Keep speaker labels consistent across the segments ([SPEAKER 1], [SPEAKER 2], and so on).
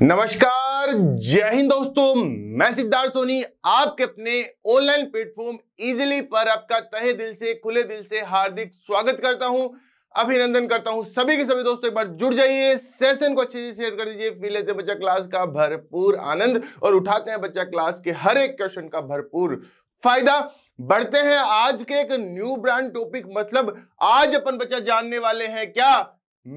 [SPEAKER 1] नमस्कार जय हिंद दोस्तों मैं सिद्धार्थ सोनी आपके अपने ऑनलाइन प्लेटफॉर्म इजिली पर आपका तहे दिल से खुले दिल से हार्दिक स्वागत करता हूं अभिनंदन करता हूं सभी के सभी दोस्तों एक बार जुड़ जाइए सेशन को अच्छे से शेयर कर दीजिए फिर लेते हैं बच्चा क्लास का भरपूर आनंद और उठाते हैं बच्चा क्लास के हर एक क्वेश्चन का भरपूर फायदा बढ़ते हैं आज के एक न्यू ब्रांड टॉपिक मतलब आज अपन बच्चा जानने वाले हैं क्या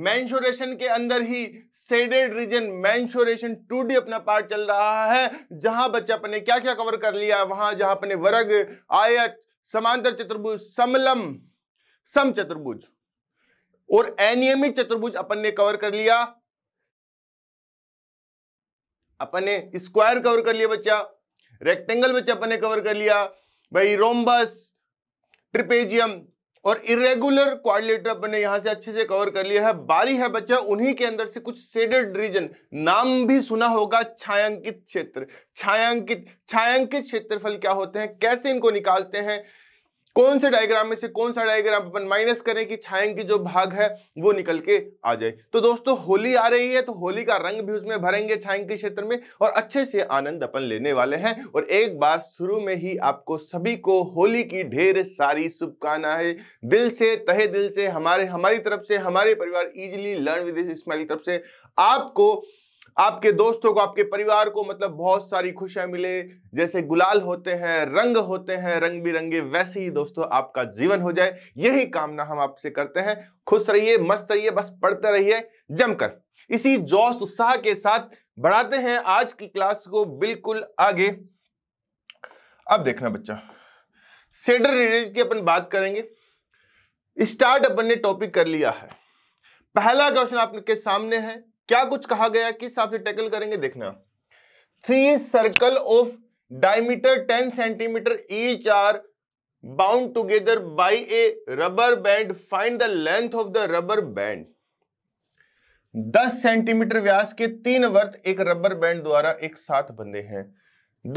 [SPEAKER 1] मैंशोरेशन के अंदर ही shaded region mensuration two D अपना पार्ट चल रहा है जहां बच्चे अपने क्या क्या कवर कर लिया वहां जहां अपने वर्ग आयत समांतर चतुर्भुज समलम सम चतुर्भुज और अनियमित चतुर्भुज अपन ने कवर कर लिया अपन ने स्क्वायर कवर कर लिया बच्चा रेक्टेंगल बच्चा अपन ने कवर कर लिया भाई रोमबस ट्रिपेजियम और इरेगुलर क्वारिलेटर अपने यहां से अच्छे से कवर कर लिया है बारी है बच्चा उन्हीं के अंदर से कुछ सेडेड रीजन नाम भी सुना होगा छायांकित क्षेत्र छायांकित छायांकित क्षेत्रफल क्या होते हैं कैसे इनको निकालते हैं कौन से डायग्राम में से कौन सा डायग्राम अपन माइनस करें कि छाएं की जो भाग है वो निकल के आ जाए तो दोस्तों होली आ रही है तो होली का रंग भी उसमें भरेंगे छाएं के क्षेत्र में और अच्छे से आनंद अपन लेने वाले हैं और एक बार शुरू में ही आपको सभी को होली की ढेर सारी शुभकामनाएं दिल से तहे दिल से हमारे हमारी तरफ से हमारे परिवार इजिली लर्न विद स्माइल तरफ से आपको आपके दोस्तों को आपके परिवार को मतलब बहुत सारी खुशियां मिले जैसे गुलाल होते हैं रंग होते हैं रंग बिरंगे वैसे ही दोस्तों आपका जीवन हो जाए यही कामना हम आपसे करते हैं खुश रहिए मस्त रहिए बस पढ़ते रहिए जमकर इसी जोश उत्साह के साथ बढ़ाते हैं आज की क्लास को बिल्कुल आगे अब देखना बच्चा सेडर रिलीज की अपन बात करेंगे स्टार्ट अपन ने टॉपिक कर लिया है पहला क्वेश्चन आपके सामने है क्या कुछ कहा गया किस हिसाब से टैकल करेंगे देखना three circle of diameter ten centimetre each are bound together by a rubber band find the length of the rubber band 10 centimetre व्यास के तीन वर्त एक रबर बैंड द्वारा एक साथ बंधे हैं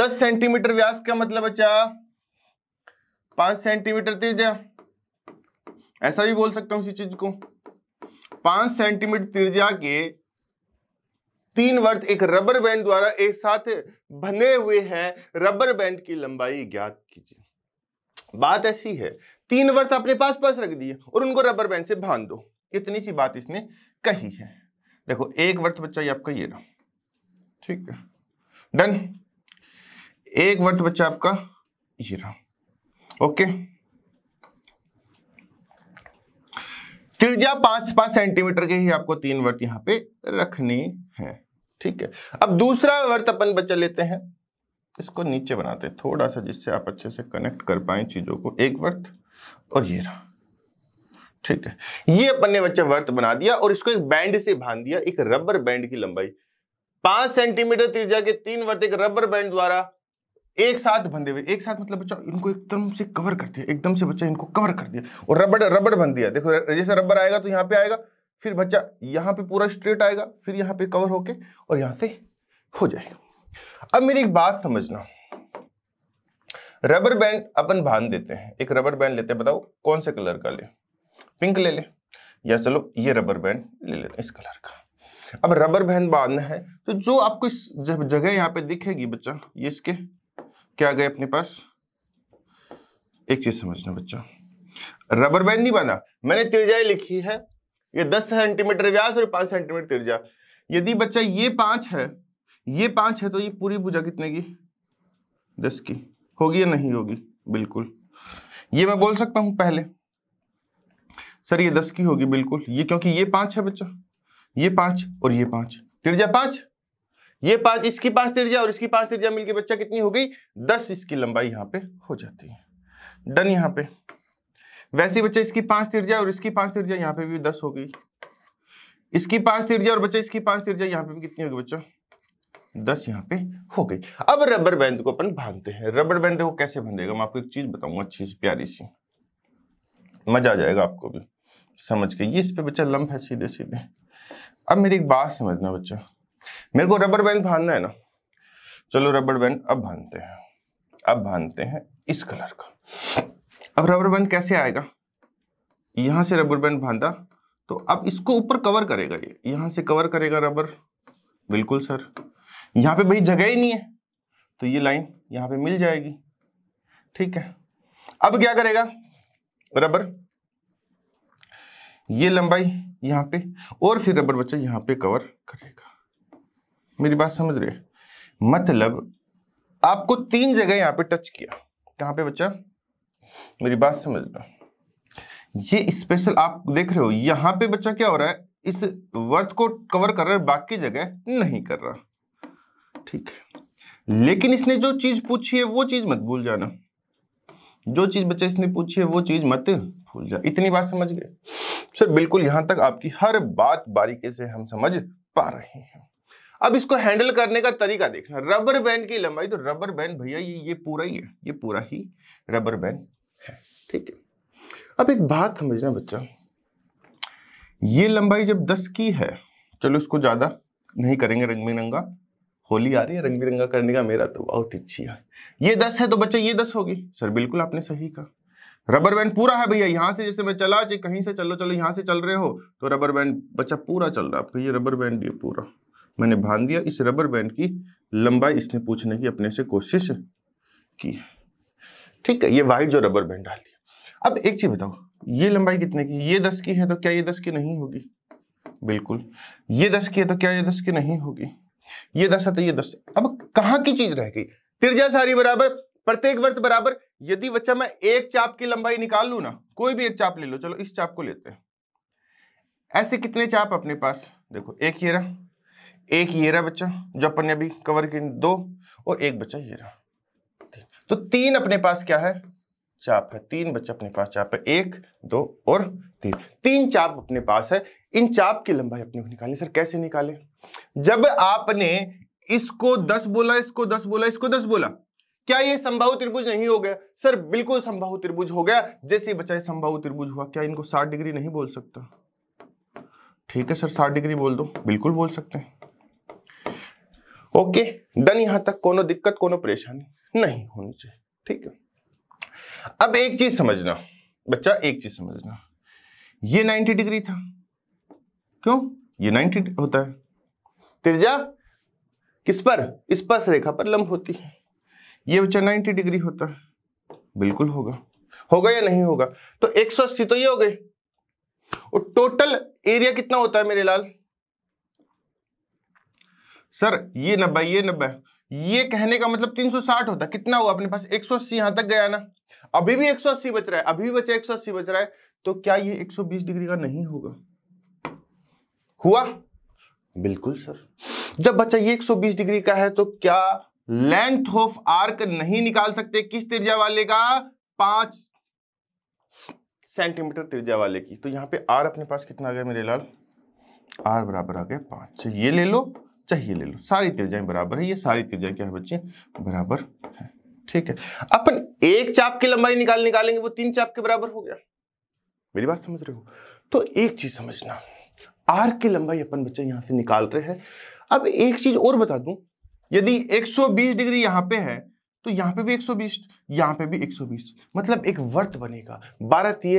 [SPEAKER 1] 10 सेंटीमीटर व्यास का मतलब बचा 5 सेंटीमीटर त्रिज्या ऐसा भी बोल सकता हूं इसी चीज को 5 सेंटीमीटर त्रिज्या के तीन वर्त एक रबर बैंड द्वारा एक साथ बने हुए हैं रबर बैंड की लंबाई ज्ञात कीजिए बात ऐसी है तीन वर्त अपने पास पास रख दिए और उनको रबर बैंड से बांध दो इतनी सी बात इसने कही है देखो एक वर्त बच्चा ये आपका ये रहा ठीक है डन एक वर्त बच्चा आपका ये रहा ओके त्रिज्या पांच पांच सेंटीमीटर के ही आपको तीन वर्त यहां पे रखने हैं ठीक है अब दूसरा वर्त अपन बचा लेते हैं इसको नीचे बनाते हैं थोड़ा सा जिससे आप अच्छे से कनेक्ट कर पाए चीजों को एक वर्त और ये रहा ठीक है ये अपन ने बच्चा वर्त बना दिया और इसको एक बैंड से बांध दिया एक रबर बैंड की लंबाई पांच सेंटीमीटर त्रिज्या के तीन वर्त एक रबर बैंड द्वारा एक साथ बंधे हुए एक साथ मतलब बच्चा इनको एकदम से कवर कर दिया एकदम से बच्चा इनको कवर कर दिया और रबड़ रबड़ बन दिया देखो जैसे रबड़ आएगा तो यहाँ पे आएगा फिर बच्चा यहाँ पे पूरा स्ट्रेट आएगा फिर यहाँ पे कवर होके और यहाँ से हो जाएगा अब मेरी एक बात समझना रबर बैंड अपन बांध देते हैं एक रबर बैंड लेते हैं बताओ कौन से कलर का ले पिंक ले ले या चलो ये रबर बैंड ले लेते हैं इस कलर का अब रबर बैंड बांधना है तो जो आपको इस जगह यहाँ पे दिखेगी बच्चा ये इसके क्या गए अपने पास एक चीज समझना बच्चा रबर बैंड नहीं बना मैंने त्रिज्याएं लिखी है ये दस सेंटीमीटर व्यास और पांच सेंटीमीटर त्रिज्या यदि बच्चा ये पांच है ये पांच है तो ये पूरी भुजा कितने की दस की होगी या नहीं होगी बिल्कुल ये मैं बोल सकता हूं पहले सर ये दस की होगी बिल्कुल ये क्योंकि ये पांच है बच्चा ये पांच और ये पांच त्रिज्या पांच ये पांच इसकी पांच त्रिज्या और इसकी पांच त्रिज्या मिलकर बच्चा कितनी हो गई दस इसकी लंबाई यहाँ पे हो जाती है डन यहाँ पे वैसे ही बच्चा इसकी पांच त्रिज्या और इसकी पांच त्रिज्या यहाँ पे भी दस हो गई इसकी पांच त्रिज्या और बच्चा इसकी पांच त्रिज्या यहाँ पे भी कितनी होगी बच्चा दस यहाँ पे हो गई अब रबर बैंड को अपन बांधते हैं रबर बैंड को कैसे बांधेगा मैं आपको एक चीज बताऊंगा अच्छी सी प्यारी सी मजा आ जाएगा आपको भी समझ के ये इस पे बच्चा लंब है सीधे सीधे अब मेरी एक बात समझना बच्चा मेरे को रबर बैंड बांधना है ना चलो रबर बैंड अब बांधते हैं अब बांधते हैं इस कलर का अब रबर बैंड कैसे आएगा यहां से रबर बैंड बांधा तो अब इसको ऊपर कवर करेगा ये यहां से कवर करेगा रबर बिल्कुल सर यहां पे भाई जगह ही नहीं है तो ये लाइन यहां पे मिल जाएगी ठीक है अब क्या करेगा रबर ये लंबाई यहां पे और फिर रबर बच्चा यहां पे कवर करेगा मेरी बात समझ रहे मतलब आपको तीन जगह यहां पे टच किया कहां पे बच्चा मेरी बात समझ लो ये स्पेशल आप देख रहे हो यहां पे बच्चा क्या हो रहा है इस वर्थ को कवर कर रहा है बाकी जगह नहीं कर रहा ठीक है लेकिन इसने जो चीज पूछी है वो चीज मत भूल जाना जो चीज बच्चा इसने पूछी है वो चीज मत भूल जा इतनी बात समझ गए सर बिल्कुल यहां तक आपकी हर बात बारीकी से हम समझ पा रहे हैं अब इसको हैंडल करने का तरीका देखना रबर बैंड की लंबाई तो रबर बैंड भैया ये ये पूरा ही है ये पूरा ही रबर बैंड है ठीक है अब एक बात समझना बच्चा ये लंबाई जब दस की है चलो इसको ज़्यादा नहीं करेंगे रंग बिरंगा होली आ रही है रंग बिरंगा करने का मेरा तो बहुत इच्छी है ये दस है तो बच्चा ये दस होगी सर बिल्कुल आपने सही कहा रबर बैंड पूरा है भैया यहाँ से जैसे मैं चला चाहे कहीं से चलो चलो यहाँ से चल रहे हो तो रबर बैंड बच्चा पूरा चल रहा है आपका ये रबर बैंड ये पूरा मैंने बांध दिया इस रबर बैंड की लंबाई इसने पूछने की अपने से कोशिश की ठीक है ये वाइट जो रबर बैंड डाल दिया अब एक चीज बताओ ये लंबाई कितने की ये दस की है तो क्या ये दस की नहीं होगी बिल्कुल ये दस की है तो क्या ये दस की नहीं होगी ये दस है तो ये दस अब कहा की चीज रह गई तिरजा सारी बराबर प्रत्येक वर्त बराबर यदि बच्चा मैं एक चाप की लंबाई निकाल लू ना कोई भी एक चाप ले लो चलो इस चाप को लेते हैं ऐसे कितने चाप अपने पास देखो एक ये रहा एक ये रहा बच्चा जो अपन ने अभी कवर किया दो और एक बच्चा ये रहा तो तीन अपने पास क्या है चाप है तीन बच्चा अपने पास चाप है एक दो और तीन तीन चाप अपने पास है इन चाप की लंबाई अपने को निकालनी सर कैसे निकाले जब आपने इसको दस बोला इसको दस बोला इसको दस बोला क्या ये संभाव त्रिभुज नहीं हो गया सर बिल्कुल संभाव त्रिभुज हो गया जैसे ही बच्चा संभाव त्रिभुज हुआ क्या इनको साठ डिग्री नहीं बोल सकता ठीक है सर साठ डिग्री बोल दो बिल्कुल बोल सकते हैं ओके डन यहां तक कोनो दिक्कत कोनो परेशानी नहीं होनी चाहिए ठीक है अब एक चीज समझना बच्चा एक चीज समझना ये 90 डिग्री था क्यों ये 90 होता है त्रिज्या किस पर स्पर्श रेखा पर लंब होती है ये बच्चा 90 डिग्री होता है बिल्कुल होगा होगा या नहीं होगा तो 180 तो ये हो गए और टोटल एरिया कितना होता है मेरे लाल सर ये नब्बे ये नब्बे ये कहने का मतलब 360 होता कितना हुआ अपने पास अस्सी यहां तक गया ना अभी भी 180 बच रहा है अभी भी बचा 180 बच रहा है तो क्या ये 120 डिग्री का नहीं होगा हुआ बिल्कुल सर जब बच्चा ये 120 डिग्री का है तो क्या लेंथ ऑफ आर्क नहीं निकाल सकते किस त्रिज्या वाले का पांच सेंटीमीटर त्रिज्या वाले की तो यहां पे आर अपने पास कितना आ गया मेरे लाल आर बराबर आ गया पांच ये ले लो चाहिए ले लो सारी त्रिज्याएं बराबर है ये सारी त्रिज्याएं क्या है बच्चे बराबर है ठीक है अपन एक चाप की लंबाई निकाल निकालेंगे वो तीन चाप के बराबर हो गया मेरी बात समझ रहे हो तो एक चीज समझना आर की लंबाई अपन बच्चे यहां से निकाल रहे हैं अब एक चीज और बता दू यदि 120 डिग्री यहां पे है तो यहां पे भी 120 यहां पर भी 120 मतलब एक वर्त बनेगा बारह तीय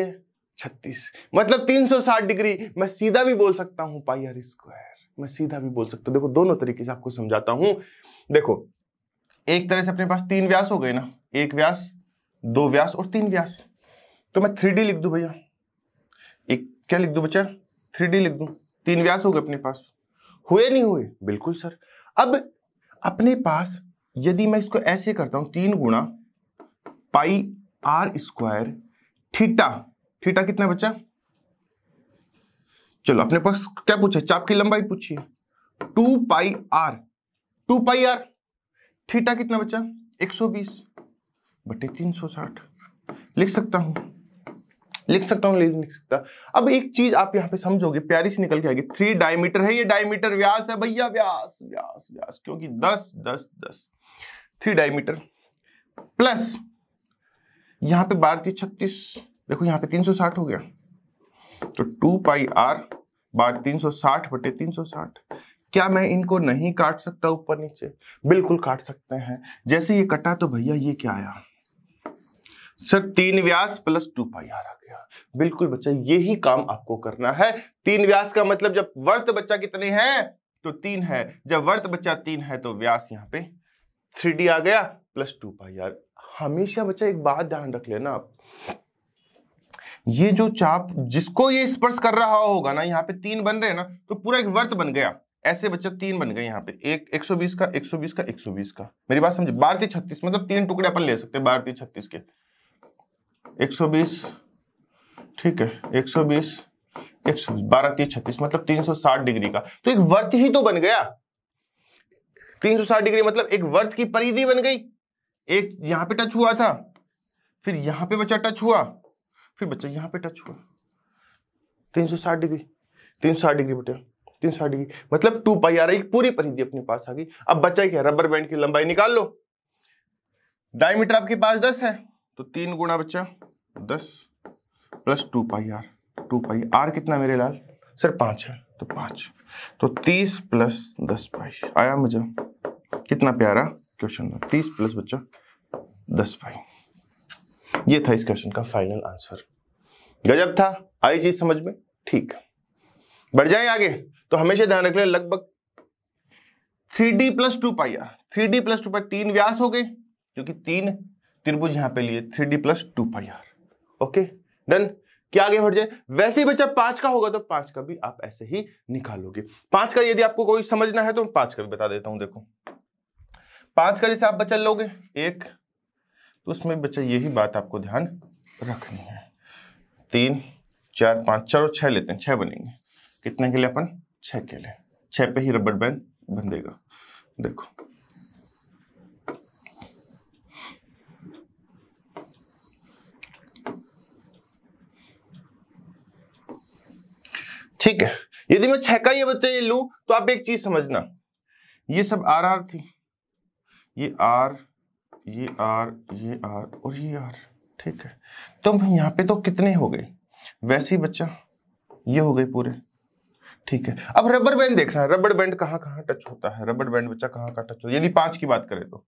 [SPEAKER 1] छत्तीस मतलब 360 डिग्री मैं सीधा भी बोल सकता हूं पाई आर स्क्वायर मैं सीधा भी बोल सकता हूँ देखो दोनों तरीके से आपको समझाता हूँ देखो एक तरह से अपने पास तीन व्यास हो गए ना एक व्यास दो व्यास और तीन व्यास तो मैं थ्री लिख दूँ भैया एक क्या लिख दूँ बच्चा थ्री लिख दूँ तीन व्यास हो गए अपने पास हुए नहीं हुए बिल्कुल सर अब अपने पास यदि मैं इसको ऐसे करता हूं तीन गुणा pi R square theta theta कितना बच्चा चलो अपने पास क्या पूछा चाप की लंबाई पूछिए two pi R two pi R theta कितना बचा 120 बटे 360 लिख सकता हूं लिख सकता हूं लिख सकता अब एक चीज आप यहां पे समझोगे प्यारी से निकल के आएगी थ्री डायमीटर है ये डायमीटर व्यास है भैया व्यास व्यास व्यास क्योंकि दस दस दस थ्री डायमीटर प्लस यहां पे बारह थी छत्तीस देखो यहां पे 360 हो गया तो टू पाई आर बार तीन सौ साठ बटे तीन सौ साठ क्या मैं इनको नहीं काट सकता ऊपर नीचे बिल्कुल काट सकते हैं जैसे ये कटा तो भैया ये क्या आया सर तीन व्यास प्लस टू पाई आर आ गया बिल्कुल बच्चा यही काम आपको करना है तीन व्यास का मतलब जब वर्त बच्चा कितने हैं तो तीन है जब वर्त बच्चा तीन है तो व्यास यहाँ पे थ्री आ गया प्लस टू पाई आर हमेशा बच्चा एक बात ध्यान रख लेना आप ये जो चाप जिसको ये स्पर्श कर रहा होगा ना यहाँ पे तीन बन रहे हैं ना तो पूरा एक वर्त बन गया ऐसे बच्चा तीन बन गए यहाँ पे एक 120 का 120 का 120 का मेरी बात समझे बारती छत्तीस मतलब तीन टुकड़े अपन ले सकते हैं बारती छत्तीस के 120 ठीक है 120 120 बारह तीस छत्तीस मतलब 360 डिग्री का तो एक वर्त ही तो बन गया 360 डिग्री मतलब एक वर्त की परिधि बन गई एक यहां पे टच हुआ था फिर यहां पे बच्चा टच हुआ फिर बच्चा यहाँ पे टच हुआ तीन सौ साठ डिग्री तीन सौ साठ डिग्री बेटा तीन सौ साठ डिग्री मतलब टू पाई आर आई पूरी परिधि अपने पास आ गई अब बच्चा क्या रबर बैंड की लंबाई निकाल लो डायमीटर आपके पास दस है तो तीन गुणा बच्चा दस plus two pi R two pi R कितना मेरे लाल सर पांच है तो पांच तो तीस प्लस दस पाई आया मुझे कितना प्यारा क्वेश्चन तीस प्लस बच्चा दस पाई ये था इस क्वेश्चन का फाइनल आंसर गजब था आई चीज समझ में ठीक बढ़ जाए आगे तो हमेशा ध्यान रख ले लगभग three D plus two pi three D plus two pi तीन व्यास हो गए क्योंकि तीन त्रिभुज यहां पे लिए three D plus two pi R okay done क्या आगे बढ़ जाए वैसे ही बच्चा पांच का होगा तो पांच का भी आप ऐसे ही निकालोगे पांच का यदि आपको कोई समझना है तो पांच का भी बता देता हूं देखो पांच का जैसे आप बच्चा लोगे एक तो उसमें बच्चा यही बात आपको ध्यान रखनी है तीन चार पाँच चार और छः लेते हैं छः बनेंगे कितने के लिए अपन छः के लिए छः पे ही रबड़ बैंड बन देगा देखो ठीक है यदि मैं छह का ये बच्चा ये लू तो आप एक चीज समझना ये सब आर आर थी ये आर ये आर ये आर और ये आर ठीक है तो यहाँ पे तो कितने हो गए वैसे ही बच्चा ये हो गए पूरे ठीक है अब रबर बैंड देखना है रबर बैंड कहाँ कहाँ टच होता है रबर बैंड बच्चा कहाँ कहाँ टच होता है यदि पांच की बात करें तो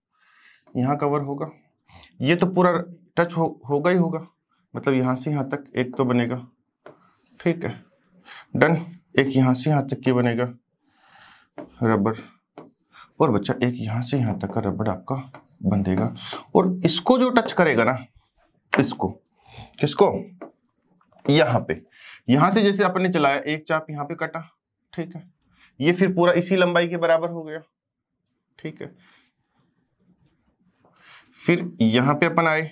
[SPEAKER 1] यहाँ कवर होगा ये तो पूरा टच हो होगा ही होगा मतलब यहाँ से यहाँ तक एक तो बनेगा ठीक है डन एक यहाँ से यहाँ तक के बनेगा रबर और बच्चा एक यहाँ से यहाँ तक का रबड़ आपका बंधेगा और इसको जो टच करेगा ना इसको किसको यहां पे यहां से जैसे आपने चलाया एक चाप यहां पे कटा ठीक है ये फिर पूरा इसी लंबाई के बराबर हो गया ठीक है फिर यहां पे अपन आए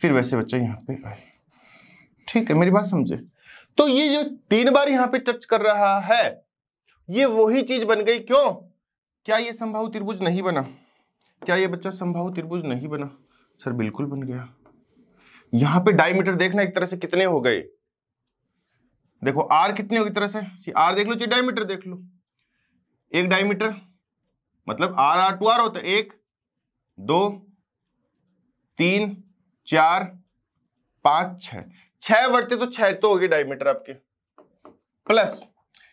[SPEAKER 1] फिर वैसे बच्चा यहां पे आए ठीक है मेरी बात समझे तो ये जो तीन बार यहां पे टच कर रहा है ये वही चीज बन गई क्यों क्या ये संभाव त्रिभुज नहीं बना क्या ये बच्चा संभाव त्रिभुज नहीं बना सर बिल्कुल बन गया यहां पे डायमीटर देखना एक तरह से कितने हो गए देखो आर कितने होगी तरह से आर देख लो चाहे डायमीटर देख लो एक डायमीटर मतलब आर आर टू आर होता है एक दो तीन चार पांच छ छह बढ़ते तो छह तो होगी डायमीटर आपके प्लस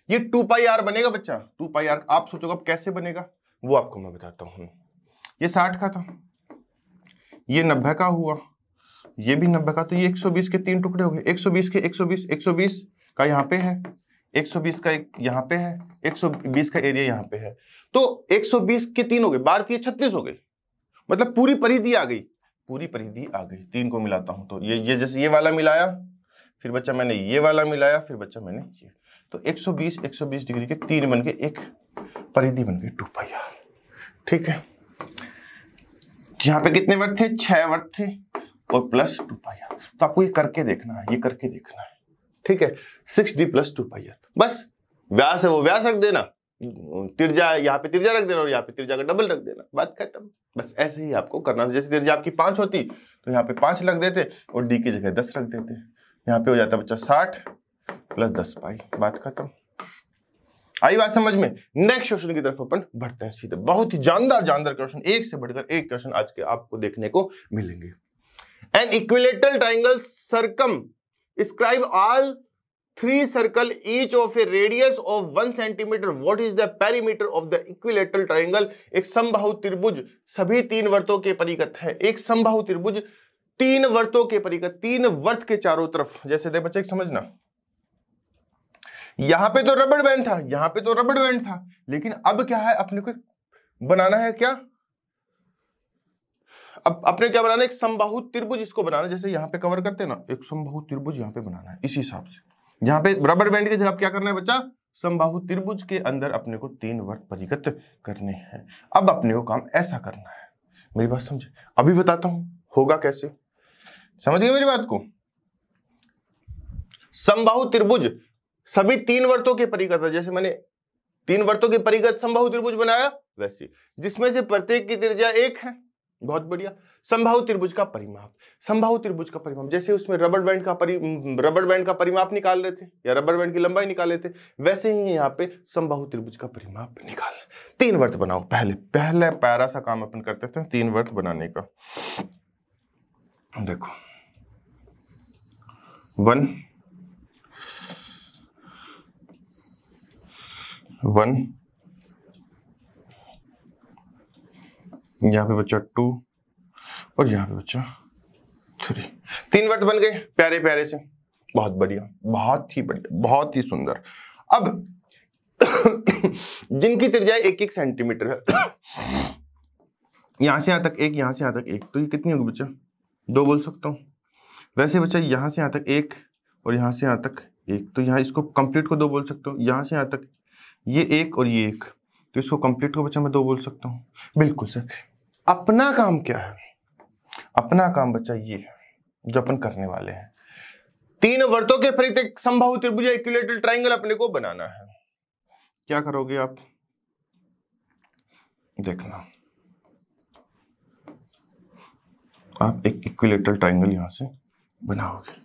[SPEAKER 1] ये टू पाई आर बनेगा बच्चा टू पाई आर आप सोचोगे अब कैसे बनेगा वो आपको मैं बताता हूं ये साठ का था ये नब्बे का हुआ ये भी नब्बे का तो ये 120 के तीन टुकड़े हो गए 120 के 120 120 का यहाँ पे है 120 का यहाँ पे है 120 का एरिया यहाँ पे है तो 120 के तीन हो गए बार की छत्तीस हो गई मतलब पूरी परिधि आ गई पूरी परिधि आ गई तीन को मिलाता हूँ तो ये ये जैसे ये वाला मिलाया फिर बच्चा मैंने ये वाला मिलाया फिर बच्चा मैंने ये तो 120 120 डिग्री के तीन बन के एक परिधि बन गई टू पाई ठीक है जहां पे कितने वर्थ थे छह वर्थ थे और प्लस टू पाई आर तो आपको ये करके देखना है ये करके देखना है ठीक है six D plus two pi R बस व्यास है वो व्यास रख देना तिरजा यहाँ पे तिरजा रख देना और यहाँ पे तिरजा का डबल रख देना बात खत्म बस ऐसे ही आपको करना जैसे तिरजा आपकी पांच होती तो यहाँ पे पांच रख देते और डी की जगह दस रख देते यहाँ पे हो जाता बच्चा साठ प्लस दस पाई बात खत्म आई बात समझ में नेक्स्ट क्वेश्चन की तरफ अपन बढ़ते हैं सीधे बहुत ही जानदार जानदार क्वेश्चन एक से बढ़कर एक क्वेश्चन आज के आपको देखने को मिलेंगे an equilateral triangle circumscribe all three circle each of a radius of one centimetre what is the perimeter of the equilateral triangle एक समबाहु त्रिभुज सभी तीन वर्तों के परिगत है एक समबाहु त्रिभुज तीन वर्तों के परिगत तीन वर्त के चारों तरफ जैसे दे बच्चे समझना यहां पे तो रबड़ बैंड था यहां पे तो रबड़ बैंड था लेकिन अब क्या है अपने को बनाना है क्या अब अपने क्या बनाना एक संबाहु त्रिभुज इसको बनाना जैसे यहां पे कवर करते ना एक संबाहु त्रिभुज यहां पे बनाना है इसी हिसाब से यहां पे रबड़ बैंड की जगह क्या करना है बच्चा संबाहु त्रिभुज के अंदर अपने को तीन वर्ग परिगत करने हैं अब अपने को काम ऐसा करना है मेरी बात समझे अभी बताता हूं होगा कैसे समझ गए मेरी बात को संबाहु त्रिभुज सभी तीन वर्तों के परिगत जैसे मैंने तीन वर्तों के परिगत संभव त्रिभुज बनाया वैसे जिसमें से प्रत्येक की त्रिज्या एक है बहुत बढ़िया संभव त्रिभुज का परिमाप संभव त्रिभुज का परिमाप जैसे उसमें रबड़ बैंड का परि रबड़ बैंड का परिमाप निकाल रहे थे या रबड़ बैंड की लंबाई निकाल रहे थे वैसे ही यहाँ पे संभव त्रिभुज का परिमाप निकाल तीन वर्त बनाओ पहले पहले पैरा सा काम अपन करते थे तीन वर्त बनाने का देखो वन वन यहाँ पे बच्चा टू और यहां पे बच्चा थ्री तीन वर्ड बन गए प्यारे प्यारे से बहुत बढ़िया बहुत ही बढ़िया बहुत ही सुंदर अब जिनकी त्रिज्या एक एक सेंटीमीटर है यहां से यहां तक एक यहां से यहां तक एक तो ये कितनी होगी बच्चा दो बोल सकता हूँ वैसे बच्चा यहां से यहां तक एक और यहां से यहां तक एक तो यहां इसको कंप्लीट को दो बोल सकते हो यहां से यहां तक ये एक और ये एक तो इसको कंप्लीट को बच्चा मैं दो बोल सकता हूँ बिल्कुल सर अपना काम क्या है अपना काम बच्चा ये जो अपन करने वाले हैं तीन वर्तों के फरित संभव त्रिभुज इक्विलेटरल ट्राइंगल अपने को बनाना है क्या करोगे आप देखना आप एक इक्विलेटरल ट्राइंगल यहां से बनाओगे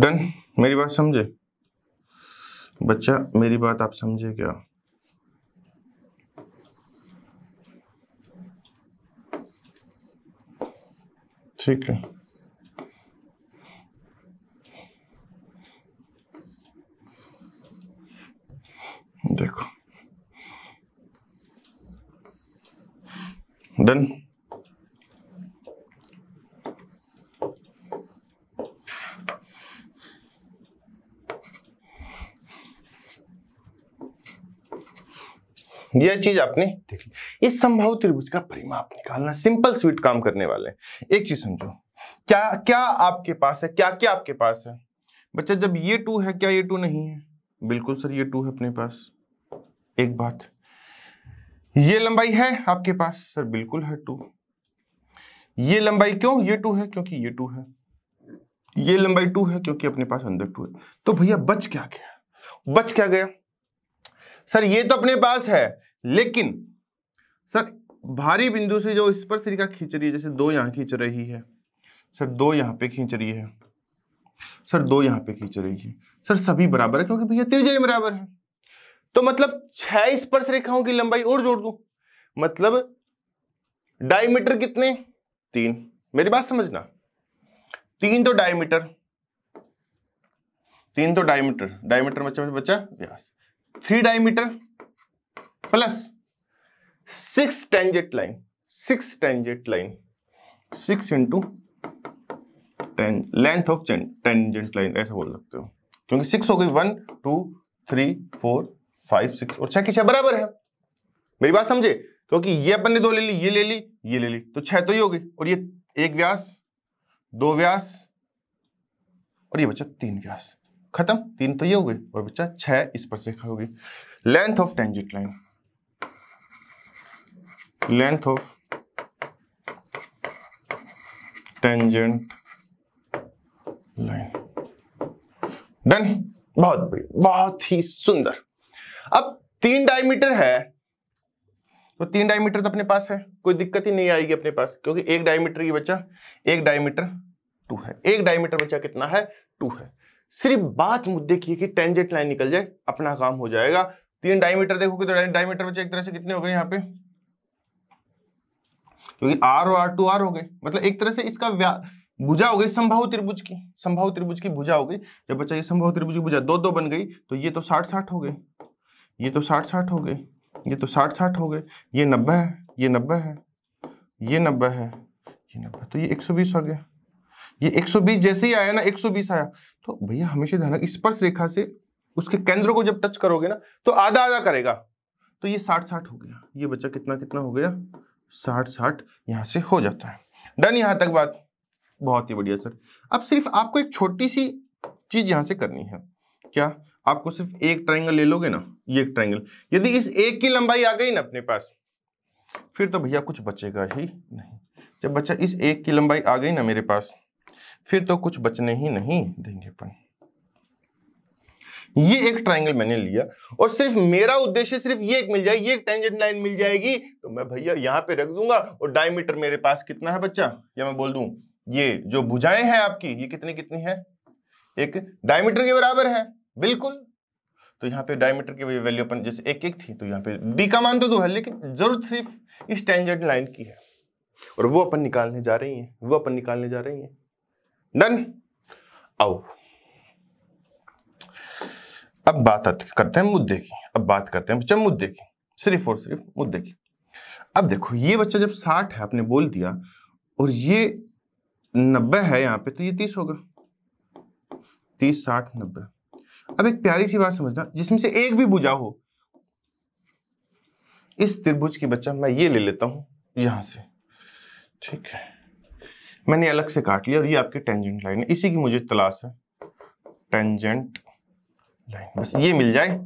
[SPEAKER 1] डन मेरी बात समझे बच्चा मेरी बात आप समझे क्या ठीक है देखो डन यह चीज आपने देख ली इस संभव त्रिभुज का परिमाप निकालना सिंपल स्वीट काम करने वाले एक चीज समझो क्या क्या आपके पास है क्या क्या आपके पास है बच्चा जब ये टू है क्या ये टू नहीं है बिल्कुल सर ये टू है अपने पास एक बात ये लंबाई है आपके पास सर बिल्कुल है टू ये लंबाई क्यों ये टू है क्योंकि ये टू है ये लंबाई टू है क्योंकि अपने पास अंदर टू है तो भैया बच क्या गया बच क्या गया सर ये तो अपने पास है लेकिन सर भारी बिंदु से जो स्पर्श रेखा खींच रही है जैसे दो यहां खींच रही है सर दो यहां पे खींच रही है सर दो यहां पे खींच रही है सर सभी बराबर है क्योंकि भैया त्रिज्या बराबर है तो मतलब छह स्पर्श रेखाओं की लंबाई और जोड़ दू मतलब डायमीटर कितने तीन मेरी बात समझना तीन तो डायमीटर तीन तो डायमीटर डायमीटर मतलब बच्चा व्यास three diameter plus six tangent line six tangent line six into ten length of tangent line ऐसा बोल सकते हो क्योंकि सिक्स हो गई one two three four five six और छह की छह बराबर है मेरी बात समझे क्योंकि ये अपन ने दो ले ली ये ले ली ये ले ली तो छह तो ही हो गई और ये एक व्यास दो व्यास और ये बच्चा तीन व्यास खत्म तीन तो ये हो गए और बच्चा छह इस पर से खा होगी length of tangent line length of tangent line. Done बहुत बढ़िया बहुत ही सुंदर अब तीन डायमीटर है तो तीन डायमीटर तो अपने पास है कोई दिक्कत ही नहीं आएगी अपने पास क्योंकि एक डायमीटर की बच्चा एक डायमीटर टू है एक डायमीटर बच्चा कितना है टू है सिर्फ बात मुद्दे की है कि टेंजेंट लाइन निकल जाए अपना काम हो जाएगा तीन डायमीटर देखोगे तो डायमीटर बच्चे एक तरह से कितने हो गए यहाँ पे क्योंकि आर और आर टू आर हो गए मतलब एक तरह से इसका भुजा हो गई संभव त्रिभुज की संभव त्रिभुज की भुजा हो गई जब बच्चा ये संभव त्रिभुज की भुजा दो दो बन गई तो ये तो साठ साठ हो गए ये तो साठ साठ हो गए ये तो साठ साठ हो गए ये नब्बे है ये नब्बे है ये नब्बे है ये नब्बे तो ये एक सौ बीस हो गया ये एक सौ बीस जैसे ही आया ना एक सौ बीस आया तो भैया हमेशा ध्यान रखना स्पर्श रेखा से उसके केंद्र को जब टच करोगे ना तो आधा आधा करेगा तो ये साठ साठ हो गया ये बच्चा कितना कितना हो गया साठ साठ यहाँ से हो जाता है डन यहाँ तक बात बहुत ही बढ़िया सर अब सिर्फ आपको एक छोटी सी चीज़ यहाँ से करनी है क्या आपको सिर्फ एक ट्राइंगल ले लोगे ना ये एक ट्राइंगल यदि इस एक की लंबाई आ गई ना अपने पास फिर तो भैया कुछ बचेगा ही नहीं जब बच्चा इस एक की लंबाई आ गई ना मेरे पास फिर तो कुछ बचने ही नहीं देंगे अपन ये एक ट्राइंगल मैंने लिया और सिर्फ मेरा उद्देश्य सिर्फ ये एक मिल जाए ये एक टेंजेंट लाइन मिल जाएगी तो मैं भैया यहां पे रख दूंगा और डायमीटर मेरे पास कितना है बच्चा या मैं बोल दू ये जो भुजाएं हैं आपकी ये कितनी कितनी है एक डायमीटर के बराबर है बिल्कुल तो यहां पे डायमीटर की वैल्यू अपन जैसे एक एक थी तो यहाँ पे डी का मान तो दो है लेकिन जरूरत सिर्फ इस टेंजेंट लाइन की है और वो अपन निकालने जा रही है वो अपन निकालने जा रही है डन आओ अब बात करते हैं मुद्दे की अब बात करते हैं बच्चा मुद्दे की सिर्फ और सिर्फ मुद्दे की अब देखो ये बच्चा जब साठ है आपने बोल दिया और ये नब्बे है यहाँ पे तो ये तीस होगा तीस साठ नब्बे अब एक प्यारी सी बात समझना जिसमें से एक भी बुझा हो इस त्रिभुज की बच्चा मैं ये ले लेता हूँ यहाँ से ठीक है मैंने अलग से काट लिया और ये आपकी टेंजेंट लाइन है इसी की मुझे तलाश है टेंजेंट लाइन बस ये मिल जाए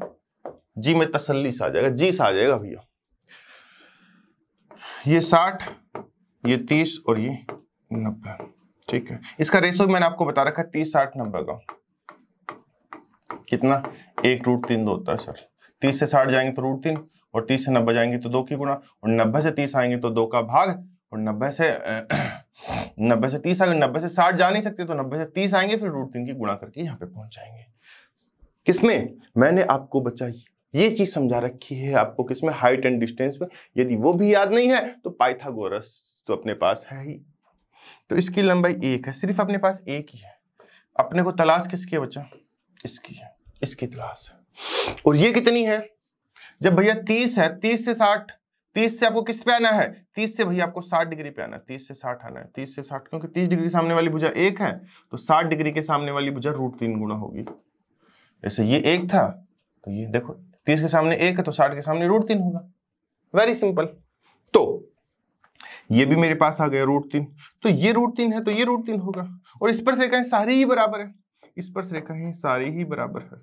[SPEAKER 1] जी में तसल्ली सा आ जाएगा जी सा आ जाएगा भैया ये साठ ये तीस और ये नब्बे ठीक है इसका रेशो मैंने आपको बता रखा है तीस साठ नब्बे का कितना एक रूट तीन दो होता है सर तीस से साठ जाएंगे तो रूट तीन और तीस से नब्बे जाएंगे तो दो की गुणा और नब्बे से तीस आएंगे तो दो का भाग और नब्बे से नब्बे से तीस आएंगे नब्बे से साठ जा नहीं सकते तो नब्बे से तीस आएंगे फिर रूट तीन की गुणा करके यहाँ पे पहुंच जाएंगे किसमें मैंने आपको बच्चा ये चीज समझा रखी है आपको किसमें हाइट एंड डिस्टेंस में यदि वो भी याद नहीं है तो पाइथागोरस तो अपने पास है ही तो इसकी लंबाई एक है सिर्फ अपने पास एक ही है अपने को तलाश किसकी है बच्चा इसकी है इसकी तलाश है और ये कितनी है जब भैया तीस है तीस से साठ तीस से आपको किस पे आना है तीस से भैया आपको साठ डिग्री पे आना है तीस से साठ आना है तीस से साठ क्योंकि तीस डिग्री सामने वाली भुजा एक है तो साठ डिग्री के सामने वाली भुजा रूट तीन गुना होगी जैसे ये एक था तो ये देखो तीस के सामने एक है तो साठ के सामने रूट तीन होगा वेरी सिंपल तो ये भी मेरे पास आ गया रूट तीन तो ये रूट तीन है तो ये रूट तीन होगा और इस पर से कहें सारी ही बराबर है इस पर से रेखाएं सारी ही बराबर है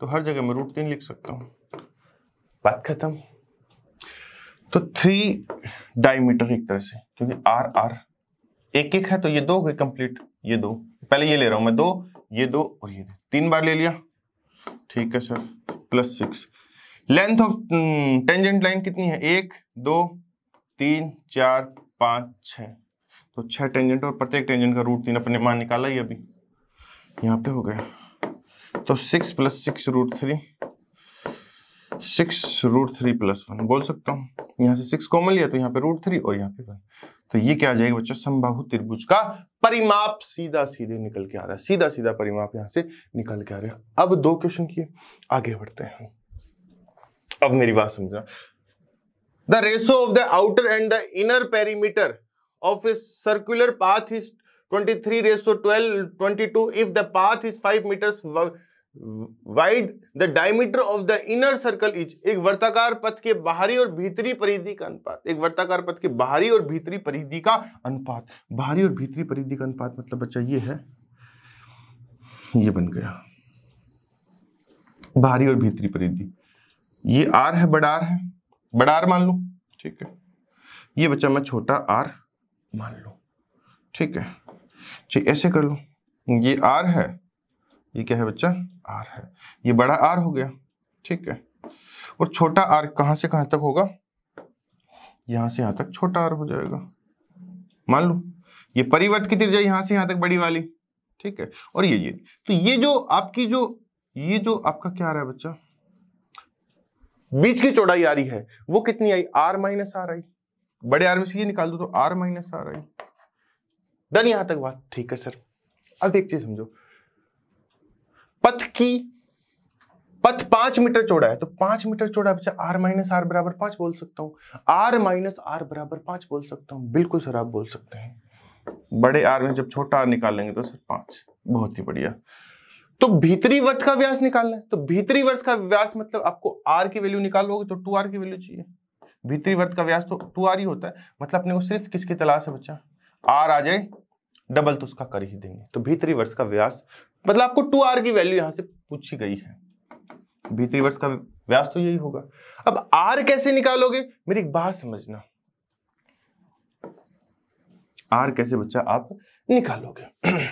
[SPEAKER 1] तो हर जगह मैं रूट तीन लिख सकता हूं बात खत्म तो थ्री डायमीटर एक तरह से क्योंकि आर आर एक एक है तो ये दो हो गए कंप्लीट ये दो पहले ये ले रहा हूं मैं दो ये दो और ये तीन बार ले लिया ठीक है sir plus six length of tangent line कितनी है एक दो तीन चार पाँच छ तो छह टेंजेंट और प्रत्येक टेंजेंट का रूट तीन अपने मान निकाला ही अभी यहाँ पे हो गया तो six plus six root three six root three plus one बोल सकता हूँ यहाँ से सिक्स कॉमन लिया तो यहाँ पे रूट थ्री और यहाँ पे वन तो ये क्या आ जाएगा बच्चों संभाहु त्रिभुज का परिमाप सीधा सीधे निकल के आ रहा है सीधा सीधा परिमाप यहां से निकल के आ रहा है अब दो क्वेश्चन किए आगे बढ़ते हैं अब मेरी बात समझना the ratio of the outer and the inner perimeter of a circular path is 23 ratio 12 22 if the path is 5 metres wide the diameter of the inner circle is एक वर्ताकार पथ के बाहरी और भीतरी परिधि का अनुपात एक वर्ताकार पथ के बाहरी और भीतरी परिधि का अनुपात बाहरी और भीतरी परिधि का अनुपात मतलब बच्चा ये है ये बन गया बाहरी और भीतरी परिधि ये आर है बड़ा आर है बड़ा आर मान लो ठीक है ये बच्चा मैं छोटा आर मान लो ठीक है ठीक ऐसे कर लो ये आर है ये क्या है बच्चा आर है ये बड़ा आर हो गया ठीक है और छोटा आर कहां से कहां तक होगा यहां से यहां तक छोटा आर हो जाएगा मान लो ये परिवर्त की त्रिज्या यहां से यहां तक बड़ी वाली ठीक है और ये ये तो ये जो आपकी जो ये जो आपका क्या आ रहा है बच्चा बीच की चौड़ाई आ रही है वो कितनी I R minus R I बड़े आर में से ये निकाल दो तो R minus R I done यहां तक बात ठीक है सर अब एक चीज समझो पथ की पथ पांच मीटर चौड़ा है तो पांच मीटर चौड़ा बच्चा आर माइनस आर बराबर पांच बोल सकता हूं आर माइनस आर बराबर पांच बोल सकता हूं बिल्कुल सर आप बोल सकते हैं बड़े आर में जब छोटा आर निकालेंगे तो सर पांच बहुत ही बढ़िया तो भीतरी वर्ष का व्यास निकालना है तो भीतरी वर्ष का व्यास मतलब आपको आर की वैल्यू निकालोगे तो टू आर की वैल्यू चाहिए भीतरी वर्त का व्यास तो टू आर ही होता है मतलब अपने को सिर्फ किसकी तलाश है बच्चा आर आ जाए डबल तो उसका कर ही देंगे तो भीतरी वर्ष का व्यास मतलब आपको टू आर की वैल्यू यहां से पूछी गई है भीतरी वर्ष का व्यास तो यही होगा अब आर कैसे निकालोगे मेरी एक बात समझना आर कैसे बच्चा आप निकालोगे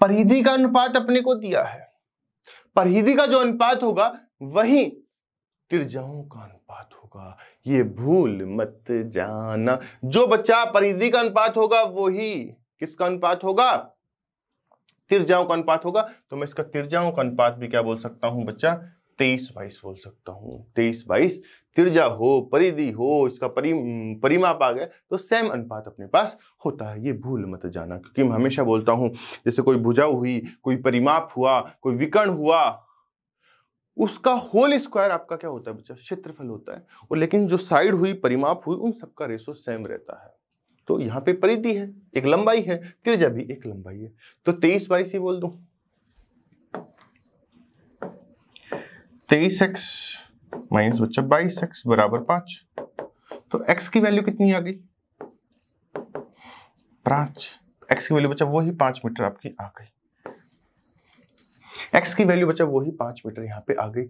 [SPEAKER 1] परिधि का अनुपात अपने को दिया है परिधि का जो अनुपात होगा वही त्रिज्याओं का अनुपात होगा ये भूल मत जाना जो बच्चा परिधि का अनुपात होगा वही किसका अनुपात होगा तिरजाओं का अनुपात होगा तो मैं इसका तिरजाओं का अनुपात भी क्या बोल सकता हूं बच्चा तेईस बाईस बोल सकता हूं तेईस बाईस तिरजा हो परिधि हो इसका परि परिमाप आ गया तो सेम अनुपात अपने पास होता है ये भूल मत जाना क्योंकि मैं हमेशा बोलता हूं जैसे कोई भुजा हुई कोई परिमाप हुआ कोई विकर्ण हुआ उसका होल स्क्वायर आपका क्या होता है बच्चा क्षेत्रफल होता है और लेकिन जो साइड हुई परिमाप हुई उन सबका रेशो सेम रहता है तो यहाँ पे परिधि है एक लंबाई है त्रिज्या भी एक लंबाई है तो तेईस बाईस ही बोल दो तेईस एक्स माइनस बच्चा बाईस एक्स बराबर पांच तो एक्स की वैल्यू कितनी आ गई पांच एक्स की वैल्यू बच्चा वही पांच मीटर आपकी आ गई एक्स की वैल्यू बच्चा वही पांच मीटर यहाँ पे आ गई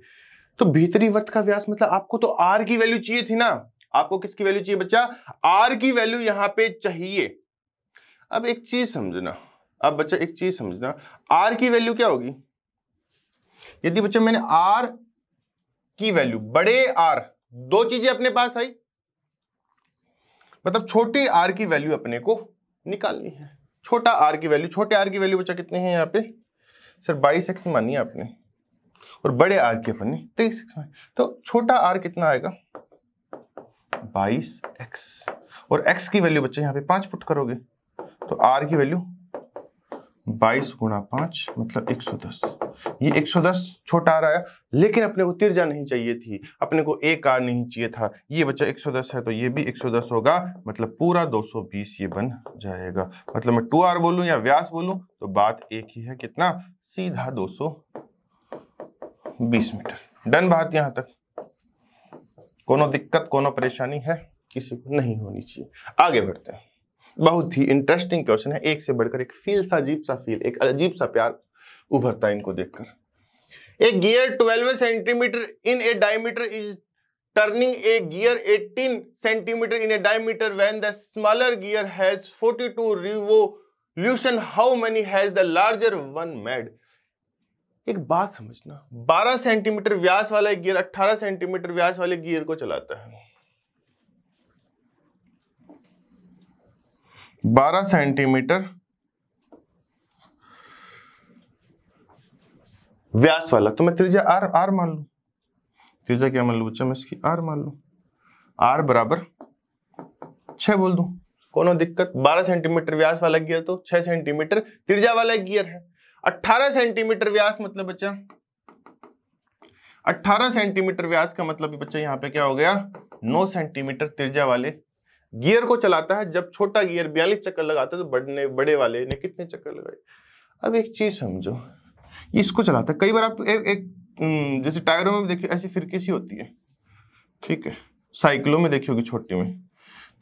[SPEAKER 1] तो भीतरी वर्त का व्यास मतलब आपको तो आर की वैल्यू चाहिए थी ना आपको किसकी वैल्यू चाहिए बच्चा आर की वैल्यू यहां पे चाहिए अब एक चीज समझना अब बच्चा एक चीज समझना आर की वैल्यू क्या होगी यदि बच्चा मैंने आर की वैल्यू बड़े आर दो चीजें अपने पास आई मतलब छोटी आर की वैल्यू अपने को निकालनी है छोटा आर की वैल्यू छोटे आर की वैल्यू बच्चा कितने हैं यहाँ पे सर बाईस एक्स मानिए आपने और बड़े आर के अपने तेईस एक्स मानी तो छोटा आर कितना आएगा बाईस एक्स और एक्स की वैल्यू बच्चे यहाँ पे पांच पुट करोगे तो आर की वैल्यू बाईस गुणा पांच मतलब एक सौ दस ये दस छोटा आ रहा है लेकिन अपने को तिरजा नहीं चाहिए थी अपने को एक आर नहीं चाहिए था ये बच्चा एक सौ दस है तो ये भी एक सौ दस होगा मतलब पूरा दो बीस ये बन जाएगा मतलब मैं टू आर बोलूं या व्यास बोलूं तो बात एक ही है कितना सीधा दो बीस मीटर डन बात यहां तक कोनो दिक्कत कोनो परेशानी है किसी को नहीं होनी चाहिए आगे बढ़ते हैं बहुत ही इंटरेस्टिंग क्वेश्चन है एक से बढ़कर एक फील सा अजीब सा फील एक अजीब सा प्यार उभरता है इनको देखकर एक gear 12 centimetre in a diameter is turning a gear 18 centimetre in a diameter when the smaller gear has 42 revolution how many has the larger one made एक बात समझना 12 सेंटीमीटर व्यास वाला गियर 18 सेंटीमीटर व्यास वाले गियर को चलाता है 12 सेंटीमीटर व्यास वाला तो मैं त्रिज्या आर आर मान लू त्रिज्या क्या मान लू बच्चा मैं इसकी आर मान लू आर बराबर छह बोल दू कोनो दिक्कत 12 सेंटीमीटर व्यास वाला गियर तो 6 सेंटीमीटर त्रिज्या वाला गियर है 18 सेंटीमीटर व्यास मतलब बच्चा 18 सेंटीमीटर व्यास का मतलब बच्चा यहाँ पे क्या हो गया 9 सेंटीमीटर तिरजा वाले गियर को चलाता है जब छोटा गियर बयालीस चक्कर लगाता है तो बड़ने बड़े वाले ने कितने चक्कर लगाए अब एक चीज समझो इसको चलाता है कई बार आप एक, एक हम्म, जैसे टायरों में देखिए ऐसी फिरकी सी होती है ठीक है साइकिलों में देखी होगी छोटी में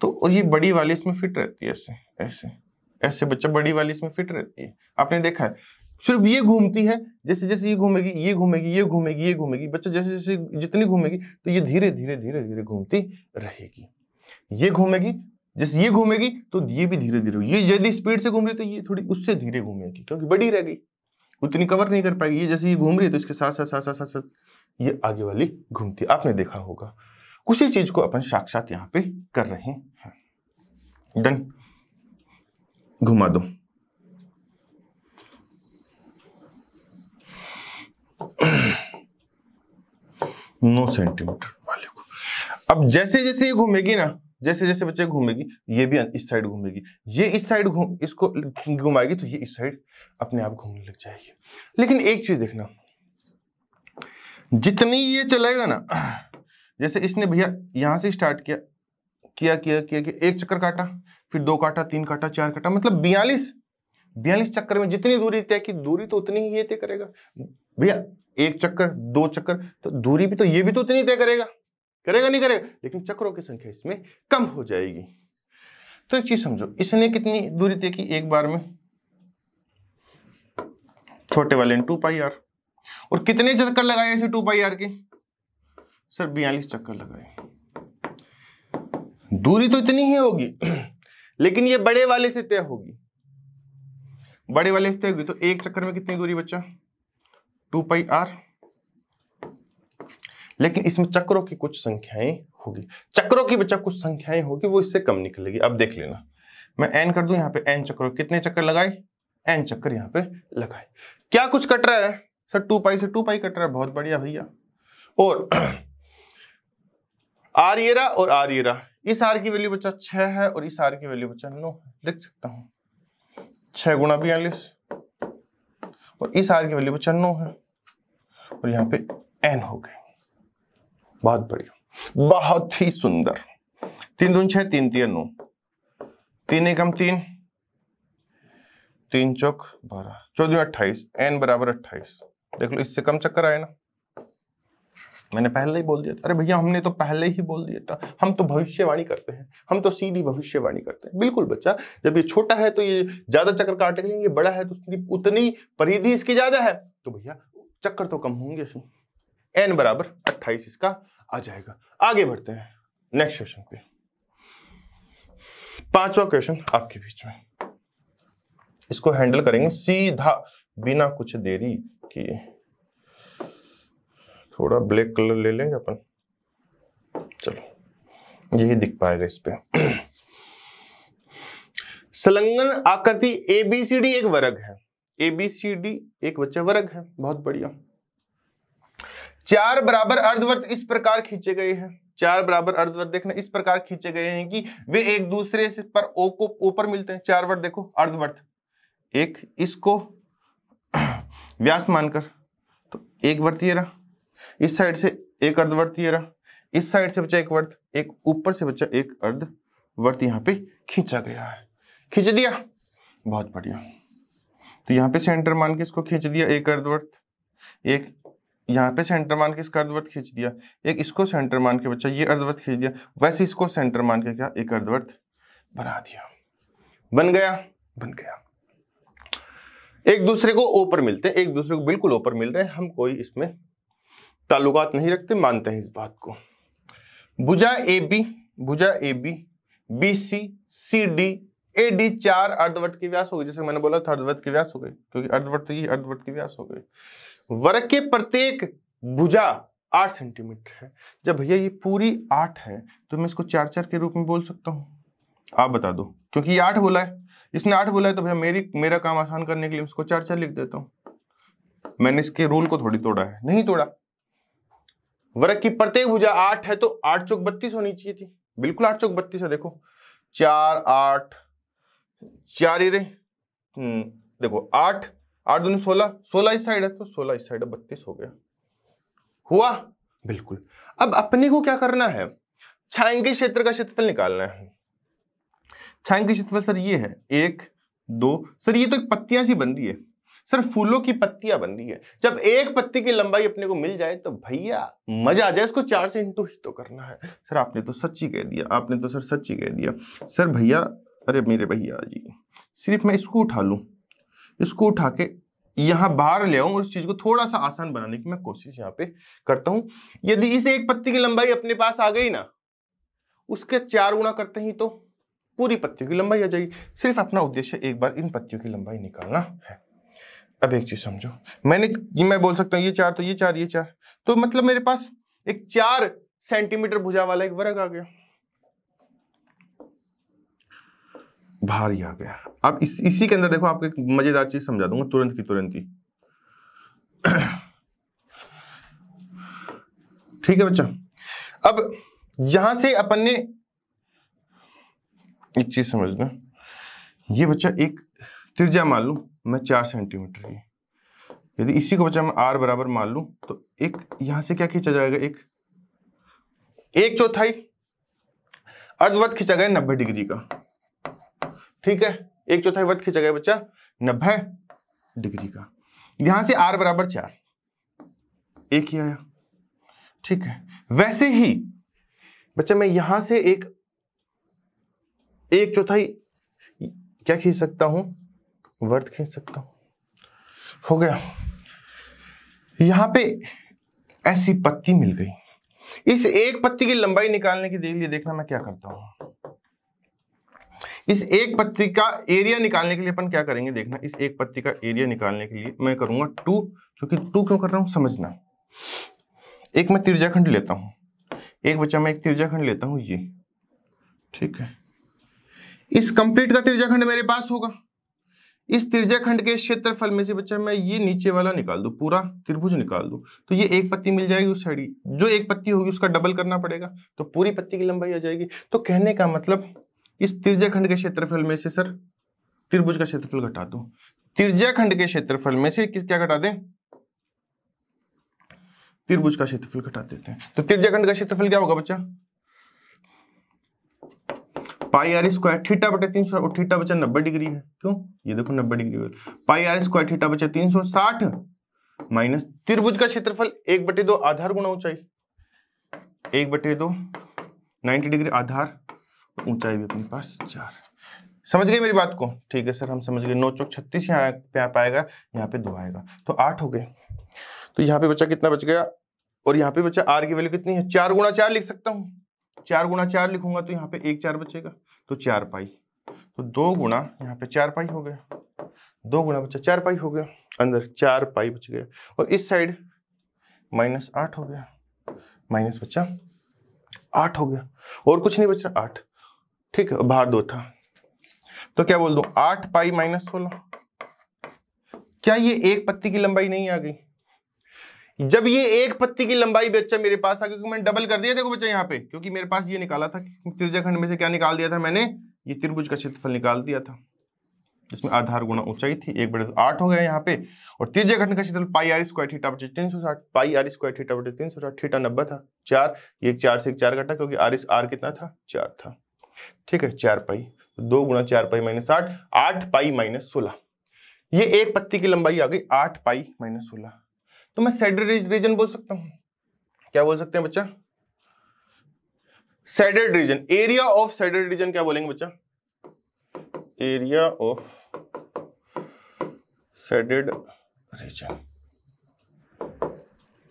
[SPEAKER 1] तो और ये बड़ी वाली इसमें फिट रहती है ऐसे ऐसे ऐसे बच्चा बड़ी वाली इसमें फिट रहती है आपने देखा है सिर्फ ये घूमती है जैसे जैसे ये घूमेगी ये घूमेगी ये घूमेगी ये घूमेगी बच्चा जैसे जैसे जितनी घूमेगी तो ये धीरे धीरे धीरे धीरे घूमती रहेगी ये घूमेगी जैसे ये घूमेगी तो ये भी धीरे धीरे ये यदि स्पीड से घूम रही तो ये थोड़ी उससे धीरे घूमेगी क्योंकि बड़ी रह गई उतनी कवर नहीं कर पाएगी ये जैसे ये घूम रही है तो इसके साथ साथ साथ साथ साथ ये आगे वाली घूमती आपने देखा होगा उसी चीज को अपन साक्षात यहाँ पे कर रहे हैं डन हाँ। घुमा दो नौ सेंटीमीटर वाले को अब जैसे जैसे ये घूमेगी ना जैसे जैसे बच्चे घूमेगी ये भी इस साइड घूमेगी ये इस साइड घूम इसको घुमाएगी तो ये इस साइड अपने आप घूमने लग जाएगी लेकिन एक चीज देखना जितनी ये चलेगा ना जैसे इसने भैया यहां से स्टार्ट किया किया किया किया कि एक चक्कर काटा फिर दो काटा तीन काटा चार काटा मतलब बयालीस बयालीस चक्कर में जितनी दूरी तय की दूरी तो उतनी ही ये तय करेगा भैया एक चक्कर दो चक्कर तो दूरी भी तो ये भी तो उतनी तय करेगा करेगा नहीं करेगा लेकिन चक्रों की संख्या इसमें कम हो जाएगी तो एक चीज समझो इसने कितनी दूरी तय की एक बार में छोटे वाले ने टू पाई आर और कितने चक्कर लगाए इसे टू पाई आर के सर बयालीस चक्कर लगाए दूरी तो इतनी ही होगी लेकिन ये बड़े वाले से तय होगी बड़े वाले से तो एक चक्कर में कितनी दूरी बच्चा टू पाई आर लेकिन इसमें चक्रों की कुछ संख्याएं होगी चक्रों की बच्चा कुछ संख्याएं होगी वो इससे कम निकलेगी अब देख लेना मैं एन कर दू यहां पे एन चक्र कितने चक्कर लगाए एन चक्कर यहाँ पे लगाए क्या कुछ कट रहा है सर टू पाई से टू पाई कट रहा है बहुत बढ़िया भैया और आर ये और आर ये इस आर की वैल्यू बच्चा छह है और इस आर की वैल्यू बच्चा नौ है लिख सकता हूँ छः गुणा बयालीस और इस आर की वैल्यू पचानवे है और यहाँ पे एन हो गए बहुत बढ़िया बहुत ही सुंदर तीन दून छः तीन तीन नौ तीन एकम तीन तीन चौक बारह चौदह अट्ठाईस एन बराबर अट्ठाईस देख लो इससे कम चक्कर आए ना मैंने पहले ही बोल दिया था अरे भैया हमने तो पहले ही बोल दिया था हम तो भविष्यवाणी करते हैं हम तो सीधी भविष्यवाणी करते हैं बिल्कुल बच्चा जब ये छोटा है तो ये ज्यादा चक्कर काटेगा ये बड़ा है तो उतनी परिधि इसकी ज्यादा है तो भैया चक्कर तो कम होंगे एन बराबर अट्ठाईस इसका आ जाएगा आगे बढ़ते हैं नेक्स्ट क्वेश्चन पे पांचवा क्वेश्चन आपके बीच में इसको हैंडल करेंगे सीधा बिना कुछ देरी किए थोड़ा ब्लैक कलर ले लेंगे अपन चलो यही दिख पाएगा इस पर संलग्न आकृति एबीसीडी एक वर्ग है एबीसीडी एक बच्चा वर्ग है बहुत बढ़िया चार बराबर अर्धवर्त इस प्रकार खींचे गए हैं चार बराबर अर्धवर्त देखना इस प्रकार खींचे गए हैं कि वे एक दूसरे से पर ओ को ऊपर मिलते हैं चार वर्त देखो अर्धवर्त एक इसको व्यास मानकर तो एक वर्त ये रहा इस साइड से एक अर्धवर्त ये रहा इस साइड से बचा एक वर्त एक ऊपर से बचा एक अर्धवर्त यहाँ पे खींचा गया है खींच दिया बहुत बढ़िया तो यहाँ पे सेंटर मान के इसको खींच दिया एक अर्धवर्त एक यहाँ पे सेंटर मान के इसका अर्धवर्त खींच दिया एक इसको सेंटर मान के बच्चा ये अर्धवर्त खींच दिया वैसे इसको सेंटर मान के क्या एक अर्धवर्त बना दिया बन गया बन गया एक दूसरे को ऊपर मिलते हैं एक दूसरे को बिल्कुल ऊपर मिल रहे हैं हम कोई इसमें ताल्लुकात नहीं रखते मानते हैं इस बात को भुजा ए बी भुजा A B B C C D A D चार अर्धवट के व्यास हो गए जैसे मैंने बोला था अर्धवट के व्यास हो गए क्योंकि अर्धवट ही अर्धवट के व्यास हो गए वर्ग के प्रत्येक भुजा आठ सेंटीमीटर है जब भैया ये पूरी आठ है तो मैं इसको चार चार के रूप में बोल सकता हूँ आप बता दो क्योंकि ये आठ बोला है इसने आठ बोला है तो भैया मेरी मेरा काम आसान करने के लिए इसको चार चार लिख देता हूँ मैंने इसके रूल को थोड़ी तोड़ा है नहीं तोड़ा वर्ग की प्रत्येक भुजा आठ है तो आठ चौक बत्तीस होनी चाहिए थी बिल्कुल आठ चौक बत्तीस है देखो चार आठ चार रे हम्म, देखो आठ आठ दूनी सोलह सोलह इस साइड है तो सोलह इस साइड है बत्तीस हो गया हुआ बिल्कुल अब अपने को क्या करना है छायांकित क्षेत्र का क्षेत्रफल निकालना है छायांकित क्षेत्रफल सर ये है एक दो सर ये तो एक पत्तियां सी बन रही है सिर्फ फूलों की पत्तियां बन रही है जब एक पत्ती की लंबाई अपने को मिल जाए तो भैया मजा आ जाए इसको चार से इंटू ही तो करना है सर आपने तो सच्ची कह दिया आपने तो सर सच्ची कह दिया सर भैया अरे मेरे भैया जी सिर्फ मैं इसको उठा लूँ इसको उठा के यहाँ बाहर ले आऊँ और इस चीज़ को थोड़ा सा आसान बनाने की मैं कोशिश यहाँ पे करता हूँ यदि इस एक पत्ती की लंबाई अपने पास आ गई ना उसके चार गुणा करते ही तो पूरी पत्तियों की लंबाई आ जाएगी सिर्फ अपना उद्देश्य एक बार इन पत्तियों की लंबाई निकालना है अब एक चीज समझो मैंने ये मैं बोल सकता हूँ ये चार तो ये चार ये चार तो मतलब मेरे पास एक चार सेंटीमीटर भुजा वाला एक वर्ग आ गया भारी आ गया अब इस इसी के अंदर देखो आपको एक मजेदार चीज समझा दूंगा तुरंत की तुरंत ही ठीक है बच्चा अब यहां से अपन ने एक चीज समझना ये बच्चा एक त्रिज्या मान लू मैं चार सेंटीमीटर की यदि इसी को बच्चा मैं आर बराबर मान लू तो एक यहां से क्या खींचा जाएगा एक एक चौथाई अर्धवर्त खींचा गया नब्बे डिग्री का ठीक है एक चौथाई वर्त खींचा गया बच्चा नब्बे डिग्री का यहां से आर बराबर चार एक ही आया ठीक है वैसे ही बच्चा मैं यहां से एक एक चौथाई क्या खींच सकता हूं वर्थ खींच सकता हूं हो गया यहां पे ऐसी पत्ती मिल गई इस एक पत्ती की लंबाई निकालने की लिए देखना मैं क्या करता हूं इस एक पत्ती का एरिया निकालने के लिए अपन क्या करेंगे देखना इस एक पत्ती का एरिया निकालने के लिए मैं करूंगा टू क्योंकि टू क्यों कर रहा हूं समझना एक मैं तिरजाखंड लेता हूं एक बच्चा मैं एक तिरजाखंड लेता हूं ये ठीक है इस कंप्लीट का तिरजाखंड मेरे पास होगा इस त्रिज्याखंड के क्षेत्रफल में से बच्चा मैं ये नीचे वाला निकाल दू पूरा त्रिभुज निकाल दू तो ये एक पत्ती मिल जाएगी उस साइड जो एक पत्ती होगी उसका डबल करना पड़ेगा तो पूरी पत्ती की लंबाई आ जाएगी तो कहने का मतलब इस त्रिज्याखंड के क्षेत्रफल में से सर त्रिभुज का क्षेत्रफल घटा दो त्रिज्याखंड के क्षेत्रफल में से किस क्या घटा दें त्रिभुज का क्षेत्रफल घटा देते हैं तो त्रिज्याखंड का क्षेत्रफल क्या होगा बच्चा पाई आर स्क्वायर थीटा बटे तीन सौ थीटा बचा नब्बे डिग्री है क्यों ये देखो नब्बे degree pi R square theta बचा तीन सौ साठ माइनस त्रिभुज का क्षेत्रफल एक बटे दो आधार गुणा ऊंचाई एक बटे दो नाइनटी डिग्री आधार ऊंचाई भी अपने पास चार समझ गए मेरी बात को ठीक है सर हम समझ गए नौ चौक छत्तीस यहाँ पे आ पाएगा यहाँ पे दो आएगा तो आठ हो गए तो यहाँ पे बचा कितना बच गया और यहाँ पे बचा आर की वैल्यू कितनी है चार गुणा चार लिख सकता हूँ चार गुणा चार लिखूंगा तो यहाँ पे एक चार बचेगा तो चार पाई तो दो गुणा यहाँ पे चार पाई हो गया दो गुणा बचा चार पाई हो गया अंदर चार पाई बच गया और इस साइड माइनस आठ हो गया माइनस बच्चा आठ हो गया और कुछ नहीं रहा आठ ठीक है बाहर दो था तो क्या बोल दो आठ पाई माइनस सोलह क्या ये एक पत्ती की लंबाई नहीं आ गई जब ये एक पत्ती की लंबाई बच्चा मेरे पास आ क्योंकि मैंने डबल कर दिया देखो बच्चा यहाँ पे क्योंकि मेरे पास ये निकाला था त्रिज्याखंड में से क्या निकाल दिया था मैंने ये त्रिभुज का क्षेत्रफल निकाल दिया था इसमें आधार गुना ऊंचाई थी एक बड़े आठ हो गया यहाँ पे और तीजे खंड का क्षेत्रफल पाई आर स्क्वायर थीटा बटे तीन सौ साठ पाई आर स्क्वायर थीटा बटे तीन सौ साठ थीटा नब्बे था चार एक चार से एक चार घटा क्योंकि आर आर कितना था चार था ठीक है चार पाई तो दो गुना चार पाई माइनस आठ आठ पाई माइनस सोलह ये एक पत्ती की लंबाई आ गई आठ पाई माइनस सोलह तो मैं सैडेड रीजन बोल सकता हूं क्या बोल सकते हैं बच्चा shaded region area of shaded region क्या बोलेंगे बच्चा एरिया ऑफ सेडेड रीजन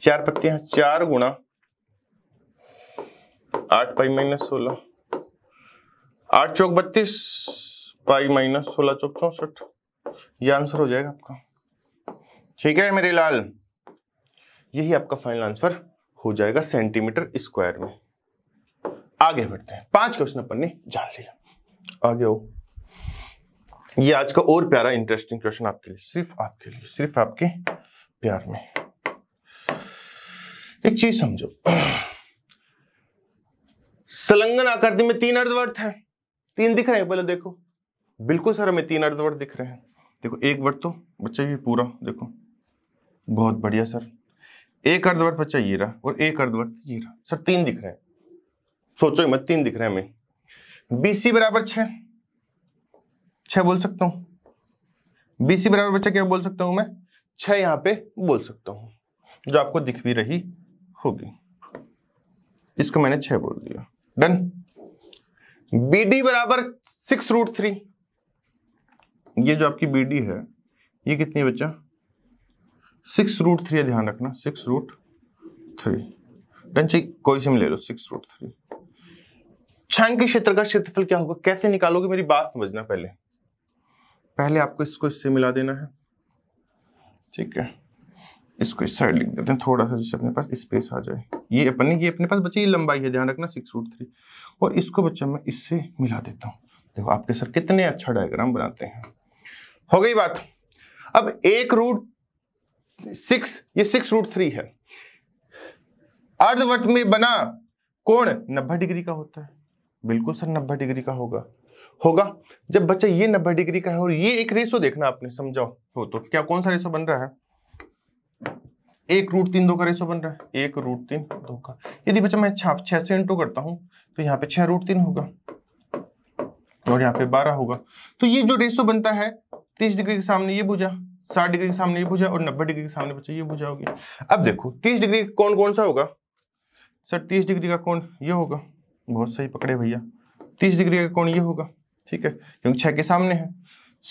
[SPEAKER 1] चार पत्तियां चार गुणा आठ पाई माइनस सोलह आठ चौक बत्तीस पाई माइनस सोलह चौक चौसठ यह आंसर हो जाएगा आपका ठीक है मेरे लाल यही आपका फाइनल आंसर हो जाएगा सेंटीमीटर स्क्वायर में आगे बढ़ते हैं पांच क्वेश्चन अपन ने जान लिया आगे हो ये आज का और प्यारा इंटरेस्टिंग क्वेश्चन आपके लिए सिर्फ आपके लिए सिर्फ आपके प्यार में एक चीज समझो संलग्न आकृति में तीन अर्धवर्त है तीन दिख रहे हैं पहले देखो बिल्कुल सर हमें तीन अर्धवर्त दिख रहे हैं देखो एक वर्त तो बच्चा ये पूरा देखो बहुत बढ़िया सर एक अर्धवर्त बच्चा ये रहा और एक अर्धवर्त ये रहा सर तीन दिख रहे हैं सोचो मत तीन दिख रहे हैं हमें बीसी बराबर छ छ बोल सकता हूं बीसी बराबर बच्चा क्या बोल सकता हूं मैं छ यहां पे बोल सकता हूं जो आपको दिख भी रही होगी इसको मैंने छ बोल दिया डन बी डी बराबर सिक्स रूट थ्री ये जो आपकी बी डी है ये कितनी बच्चा सिक्स रूट थ्री ध्यान रखना सिक्स रूट थ्री कंची कोई सिम ले लो सिक्स रूट थ्री छायांकी क्षेत्र का क्षेत्रफल क्या होगा कैसे निकालोगे मेरी बात समझना पहले पहले आपको इसको इससे मिला देना है ठीक है इसको इस साइड लिख देते हैं थोड़ा सा जिससे अपने पास स्पेस आ जाए ये अपने ये अपने पास बच्चे ये लंबाई है ध्यान रखना सिक्स रूट थ्री और इसको बच्चा मैं इससे मिला देता हूँ देखो आपके सर कितने अच्छा डायग्राम बनाते हैं हो गई बात अब एक रूट सिक्स ये सिक्स रूट थ्री है अर्धवट में बना कोण नब्बे डिग्री का होता है बिल्कुल सर नब्बे डिग्री का होगा होगा जब बच्चा ये नब्बे डिग्री का है और ये एक रेशो देखना आपने समझाओ हो तो क्या कौन सा रेशो बन रहा है एक रूट तीन दो का रेशो बन रहा है एक रूट तीन दो का यदि बच्चा मैं छाप छह से इंटू करता हूं तो यहाँ पे छह रूट तीन होगा और यहाँ पे बारह होगा तो ये जो रेशो बनता है तीस डिग्री के सामने ये बुझा साठ डिग्री के सामने ये भुजा और नब्बे डिग्री के सामने बच्चे ये भुजा होगी अब देखो तीस डिग्री का कौन कौन सा होगा सर तीस डिग्री का कौन ये होगा बहुत सही पकड़े भैया तीस डिग्री का कौन ये होगा ठीक है क्योंकि छः के सामने है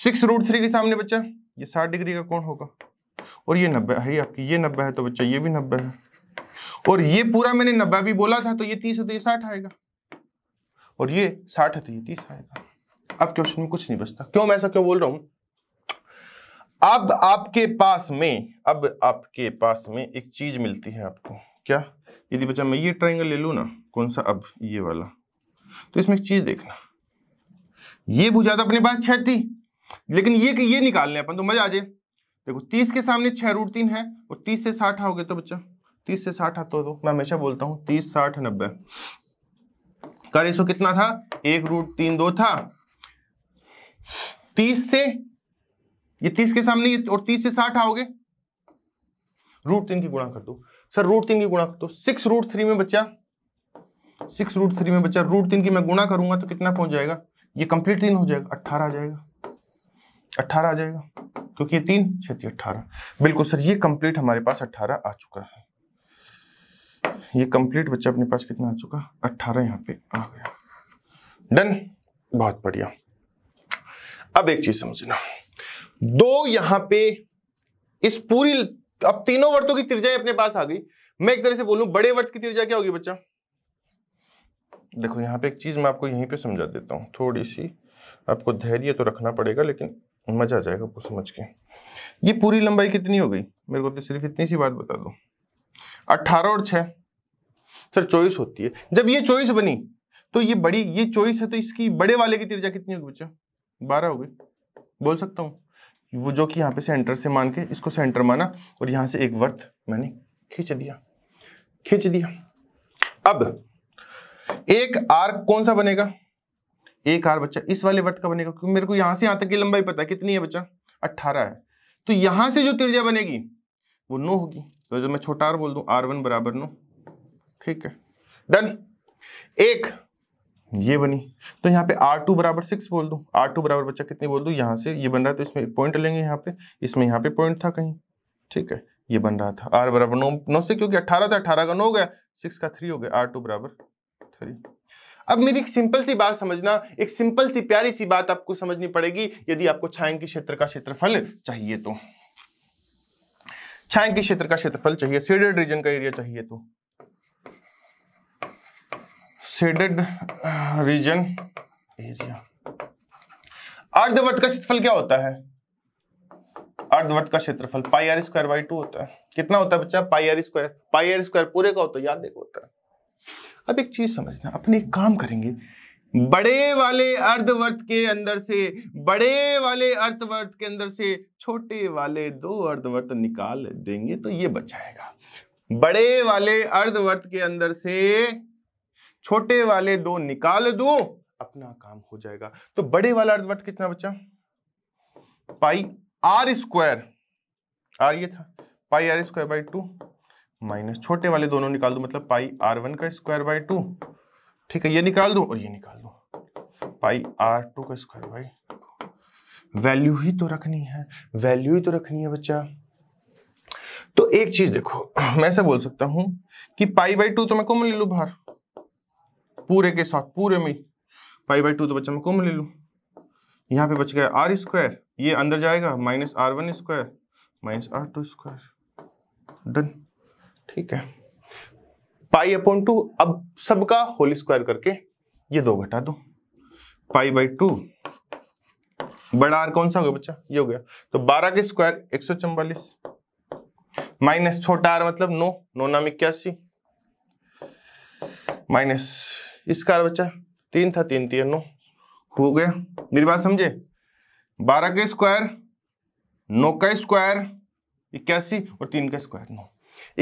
[SPEAKER 1] सिक्स रूट थ्री के सामने बच्चा ये साठ डिग्री का कौन होगा और ये नब्बे है ही आपकी ये नब्बे है तो बच्चा ये भी नब्बे है और ये पूरा मैंने नब्बे भी बोला था तो ये तीस है तो ये साठ आएगा और ये साठ है तो ये तीस आएगा अब क्वेश्चन में कुछ नहीं बचता क्यों मैं ऐसा क्यों बोल रहा हूँ अब आपके पास में अब आपके पास में एक चीज मिलती है आपको क्या यदि बच्चा मैं ये ट्राइंगल ले लू ना कौन सा अब ये वाला तो इसमें एक चीज देखना ये भुजा तो अपने पास छह थी लेकिन ये कि ये लें अपन तो मजा आ जाए देखो तीस के सामने छह रूट तीन है और तीस से साठ आओगे तो बच्चा तीस से साठ आता तो मैं हमेशा बोलता हूँ तीस साठ नब्बे का रेशो कितना था एक रूट तीन दो था तीस से ये तीस के सामने और तीस से साठ आओगे रूट तीन की गुणा कर दो सर रूट तीन की गुणा कर दो सिक्स रूट थ्री में बच्चा सिक्स रूट थ्री में बच्चा रूट तीन की मैं गुणा करूंगा तो कितना पहुंच जाएगा ये कंप्लीट तीन हो जाएगा अट्ठारह आ जाएगा अट्ठारह आ जाएगा क्योंकि ये तीन छत्तीस अट्ठारह बिल्कुल सर ये कंप्लीट हमारे पास अट्ठारह आ चुका है ये कंप्लीट बच्चा अपने पास कितना आ चुका अट्ठारह यहाँ पे आ गया डन बहुत बढ़िया अब एक चीज समझना दो यहां पे इस पूरी अब तीनों वर्तों की त्रिज्या अपने पास आ गई मैं एक तरह से बोलूं बड़े वर्त की त्रिज्या क्या होगी बच्चा देखो यहाँ पे एक चीज मैं आपको यहीं पे समझा देता हूँ थोड़ी सी आपको धैर्य तो रखना पड़ेगा लेकिन मजा आ जाएगा आपको समझ के ये पूरी लंबाई कितनी हो गई मेरे को तो सिर्फ इतनी सी बात बता दो अट्ठारह और छह सर चोइस होती है जब ये चोइस बनी तो ये बड़ी ये चोइस है तो इसकी बड़े वाले की त्रिज्या कितनी होगी बच्चा बारह हो गई बोल सकता हूँ वो जो कि यहाँ पे सेंटर से मान के इसको सेंटर माना और यहाँ से एक वर्थ मैंने खींच दिया खींच दिया अब एक आर कौन सा बनेगा एक आर बच्चा इस वाले वर्थ का बनेगा क्योंकि मेरे को यहां से यहां तक की लंबाई पता है कितनी है बच्चा अट्ठारह है तो यहां से जो त्रिज्या बनेगी वो नो होगी तो जो मैं छोटा आर बोल दू आर वन बराबर नो ठीक है डन एक ये बनी तो यहाँ पे R2 टू बराबर सिक्स बोल दूँ R2 टू बराबर बच्चा कितनी बोल दूँ यहाँ से ये बन रहा है तो इसमें एक पॉइंट लेंगे यहाँ पे इसमें यहाँ पे पॉइंट था कहीं ठीक है ये बन रहा था R बराबर नौ नौ से क्योंकि अट्ठारह था अठारह का नौ हो गया सिक्स का थ्री हो गया R2 टू बराबर थ्री अब मेरी एक सिंपल सी बात समझना एक सिंपल सी प्यारी सी बात आपको समझनी पड़ेगी यदि आपको छाएंग क्षेत्र का क्षेत्रफल चाहिए तो छाएंग क्षेत्र का क्षेत्रफल चाहिए सीडेड रीजन का एरिया चाहिए तो शेडेड रीजन एरिया अर्धवट का क्षेत्रफल क्या होता है अर्धवट का क्षेत्रफल pi R square by two होता है कितना होता है बच्चा pi R square pi R square पूरे का होता तो है याद देखो होता है अब एक चीज समझना अपने एक काम करेंगे बड़े वाले अर्धवर्त के अंदर से बड़े वाले अर्धवर्त के अंदर से छोटे वाले दो अर्धवर्त निकाल देंगे तो ये बचाएगा बड़े वाले अर्धवर्त के अंदर से छोटे वाले दो निकाल दो अपना काम हो जाएगा तो बड़े वाला अर्धवट कितना बचा पाई आर स्क्वायर आर ये था pi R square by two minus छोटे वाले दोनों निकाल दो मतलब पाई आर वन का स्क्वायर बाई टू ठीक है ये निकाल दो और ये निकाल दो पाई आर टू का स्क्वायर बाई वैल्यू ही तो रखनी है वैल्यू ही तो रखनी है बच्चा तो एक चीज देखो मैं ऐसा बोल सकता हूं कि पाई बाई टू तो मैं कॉमन ले लू बाहर पूरे के साथ पूरे में पाई बाई टू तो बच्चा मैं कॉमन ले लूँ यहाँ पे बच गया आर स्क्वायर ये अंदर जाएगा minus R one square minus R two square done ठीक है पाई अपॉन टू अब सबका होल स्क्वायर करके ये दो घटा दो पाई बाई टू बड़ा आर कौन सा हो गया बच्चा ये हो गया तो बारह के स्क्वायर एक सौ चौवालीस माइनस छोटा आर मतलब नो नो नाम इक्यासी माइनस कार बच्चा तीन था तीन तीन नौ हो गया मेरी बात समझे बारह का स्क्वायर नौ का स्क्वायर इक्यासी और तीन का स्क्वायर नौ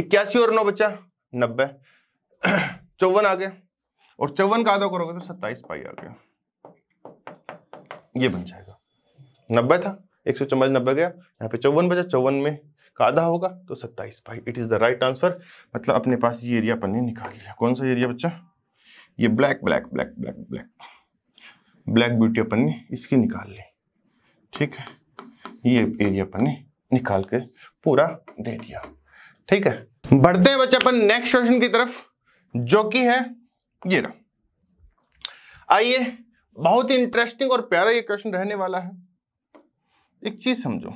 [SPEAKER 1] इक्यासी और नौ बच्चा नब्बे चौवन आ गया और चौवन का आधा करोगे तो सत्ताईस पाई आ गया ये बन जाएगा नब्बे था एक सौ चौबीस नब्बे गया यहाँ पे चौवन बचा चौवन में का आधा होगा तो सत्ताईस pi it is the right answer मतलब अपने पास ये एरिया अपन ने निकाल लिया कौन सा एरिया बच्चा ये black black black black black black beauty अपन ने इसकी निकाल ली ठीक है ये एरिया अपन ने निकाल के पूरा दे दिया ठीक है बढ़ते हैं बच्चे अपन नेक्स्ट क्वेश्चन की तरफ जो कि है ये रहा आइए बहुत ही इंटरेस्टिंग और प्यारा ये क्वेश्चन रहने वाला है एक चीज समझो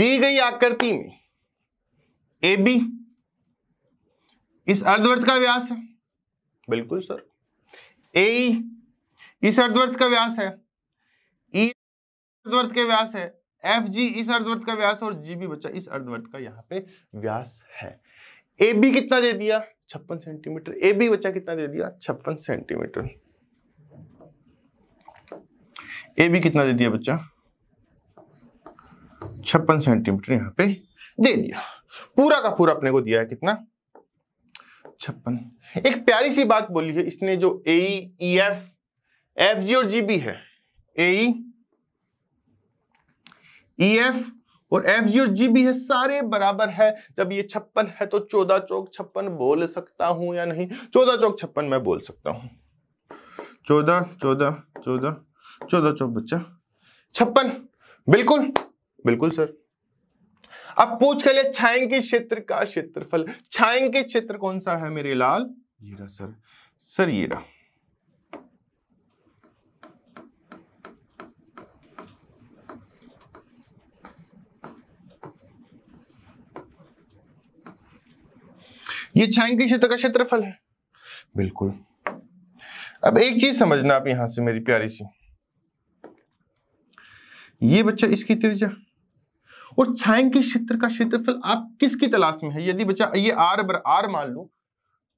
[SPEAKER 1] दी गई आकृति में ए बी इस अर्धवर्त का व्यास है बिल्कुल सर ए इस अर्धवर्त का व्यास है ई अर्धवर्त के व्यास है एफ जी इस अर्धवर्त का व्यास और जी बी बच्चा इस अर्धवर्त का यहाँ पे व्यास है ए बी कितना दे दिया छप्पन सेंटीमीटर ए बी बच्चा कितना दे दिया छप्पन सेंटीमीटर ए बी कितना दे दिया बच्चा छप्पन सेंटीमीटर यहाँ पे दे दिया पूरा का पूरा अपने को दिया है कितना छप्पन एक प्यारी सी बात बोली है इसने जो ए ई एफ एफ जी और जी बी है ए ई एफ और एफ जी और जी बी है सारे बराबर है जब ये छप्पन है तो चौदह चौक छप्पन बोल सकता हूं या नहीं चौदह चौक छप्पन मैं बोल सकता हूं चौदह चौदह चौदह चौदह चौक बच्चा छप्पन बिल्कुल बिल्कुल सर अब पूछ कर ले छायांग के क्षेत्र का क्षेत्रफल छायांग के क्षेत्र कौन सा है मेरे लाल ये रहा सर सर ये रहा ये छायांग के क्षेत्र का क्षेत्रफल है बिल्कुल अब एक चीज समझना आप यहां से मेरी प्यारी सी ये बच्चा इसकी त्रिज्या उस छाया के क्षेत्र का क्षेत्रफल आप किसकी तलाश में है यदि बच्चा ये आर बर आर मान लो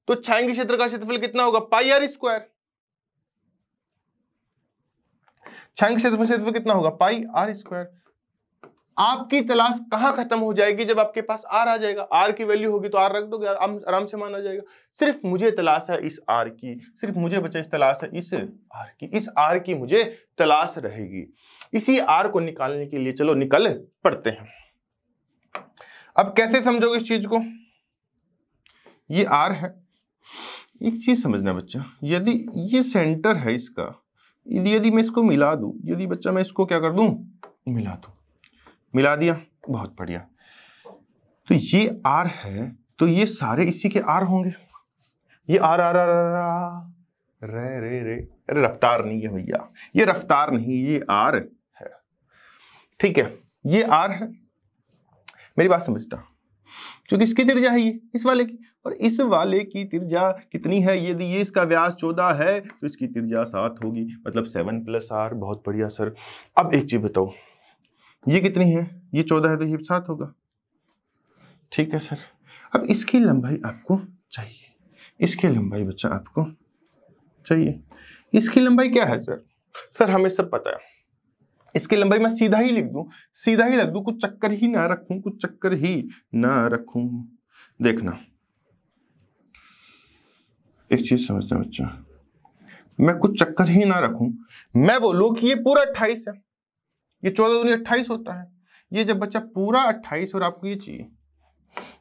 [SPEAKER 1] तो छाया के क्षेत्र का क्षेत्रफल कितना होगा पाई आर स्क्वायर छाया क्षेत्रफल क्षेत्रफल कितना होगा पाई आर स्क्वायर आपकी तलाश कहाँ खत्म हो जाएगी जब आपके पास आर आ जाएगा आर की वैल्यू होगी तो आर रख दोगे आराम से माना जाएगा सिर्फ मुझे तलाश है इस आर की सिर्फ मुझे बचा इस तलाश है इस आर की इस आर की मुझे तलाश रहेगी इसी आर को निकालने के लिए चलो निकल पड़ते हैं अब कैसे समझोगे इस चीज को ये आर है एक चीज समझना बच्चा यदि ये सेंटर है इसका यदि मैं इसको मिला दू यदि बच्चा मैं इसको क्या कर दू मिला दू मिला दिया बहुत बढ़िया तो ये आर है तो ये सारे इसी के आर होंगे ये आर आर आर आर, रे रे रे अरे रफ्तार नहीं है भैया ये रफ्तार नहीं ये आर है ठीक है ये आर है मेरी बात समझता क्योंकि इसकी तिरजा है ये इस वाले की और इस वाले की तिरजा कितनी है यदि ये इसका व्यास चौदह है तो इसकी तिरजा सात होगी मतलब सेवन प्लस आर बहुत बढ़िया सर अब एक चीज बताओ ये कितनी है ये चौदह है तो ये सात होगा ठीक है सर अब इसकी लंबाई आपको चाहिए इसकी लंबाई बच्चा आपको चाहिए इसकी लंबाई क्या है सर सर हमें सब पता है इसकी लंबाई मैं सीधा ही लिख दूं सीधा ही लिख दूं कुछ चक्कर ही ना रखूं कुछ चक्कर ही ना रखूं देखना एक चीज समझना बच्चा मैं कुछ चक्कर ही ना रखूं मैं बोलूं कि ये पूरा अट्ठाईस है ये चौदह दूनी अट्ठाईस होता है ये जब बच्चा पूरा अट्ठाईस और आपको ये चाहिए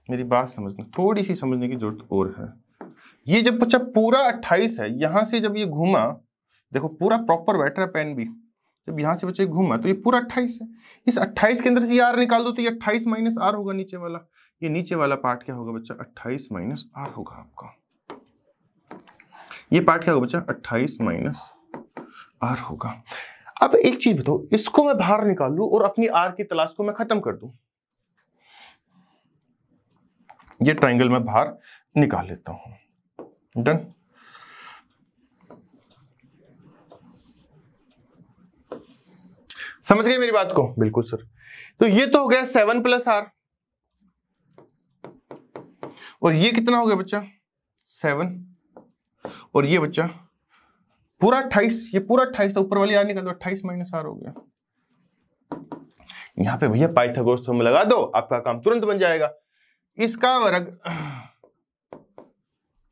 [SPEAKER 1] मेरी बात समझना थोड़ी सी समझने की जरूरत और है ये जब बच्चा पूरा अट्ठाईस है यहाँ से जब ये घूमा देखो पूरा प्रॉपर बैठ रहा है पेन भी जब यहाँ से बच्चे घूमा तो ये पूरा अट्ठाईस है इस अट्ठाईस के अंदर से आर निकाल दो तो ये अट्ठाईस माइनस आर होगा नीचे वाला ये नीचे वाला पार्ट क्या होगा बच्चा अट्ठाईस माइनस आर होगा आपका ये पार्ट क्या होगा बच्चा अट्ठाईस माइनस आर होगा अब एक चीज बताओ इसको मैं बाहर निकाल लू और अपनी आर की तलाश को मैं खत्म कर दू ये ट्राइंगल मैं बाहर निकाल लेता हूं डन समझ गए मेरी बात को बिल्कुल सर तो ये तो हो गया सेवन प्लस आर और ये कितना हो गया बच्चा सेवन और ये बच्चा पूरा अट्ठाईस ये पूरा अट्ठाईस तो ऊपर वाली आर निकल दो अट्ठाईस माइनस आर हो गया यहां पे भैया पाइथागोरस थ्योरम तो लगा दो आपका काम तुरंत बन जाएगा इसका वर्ग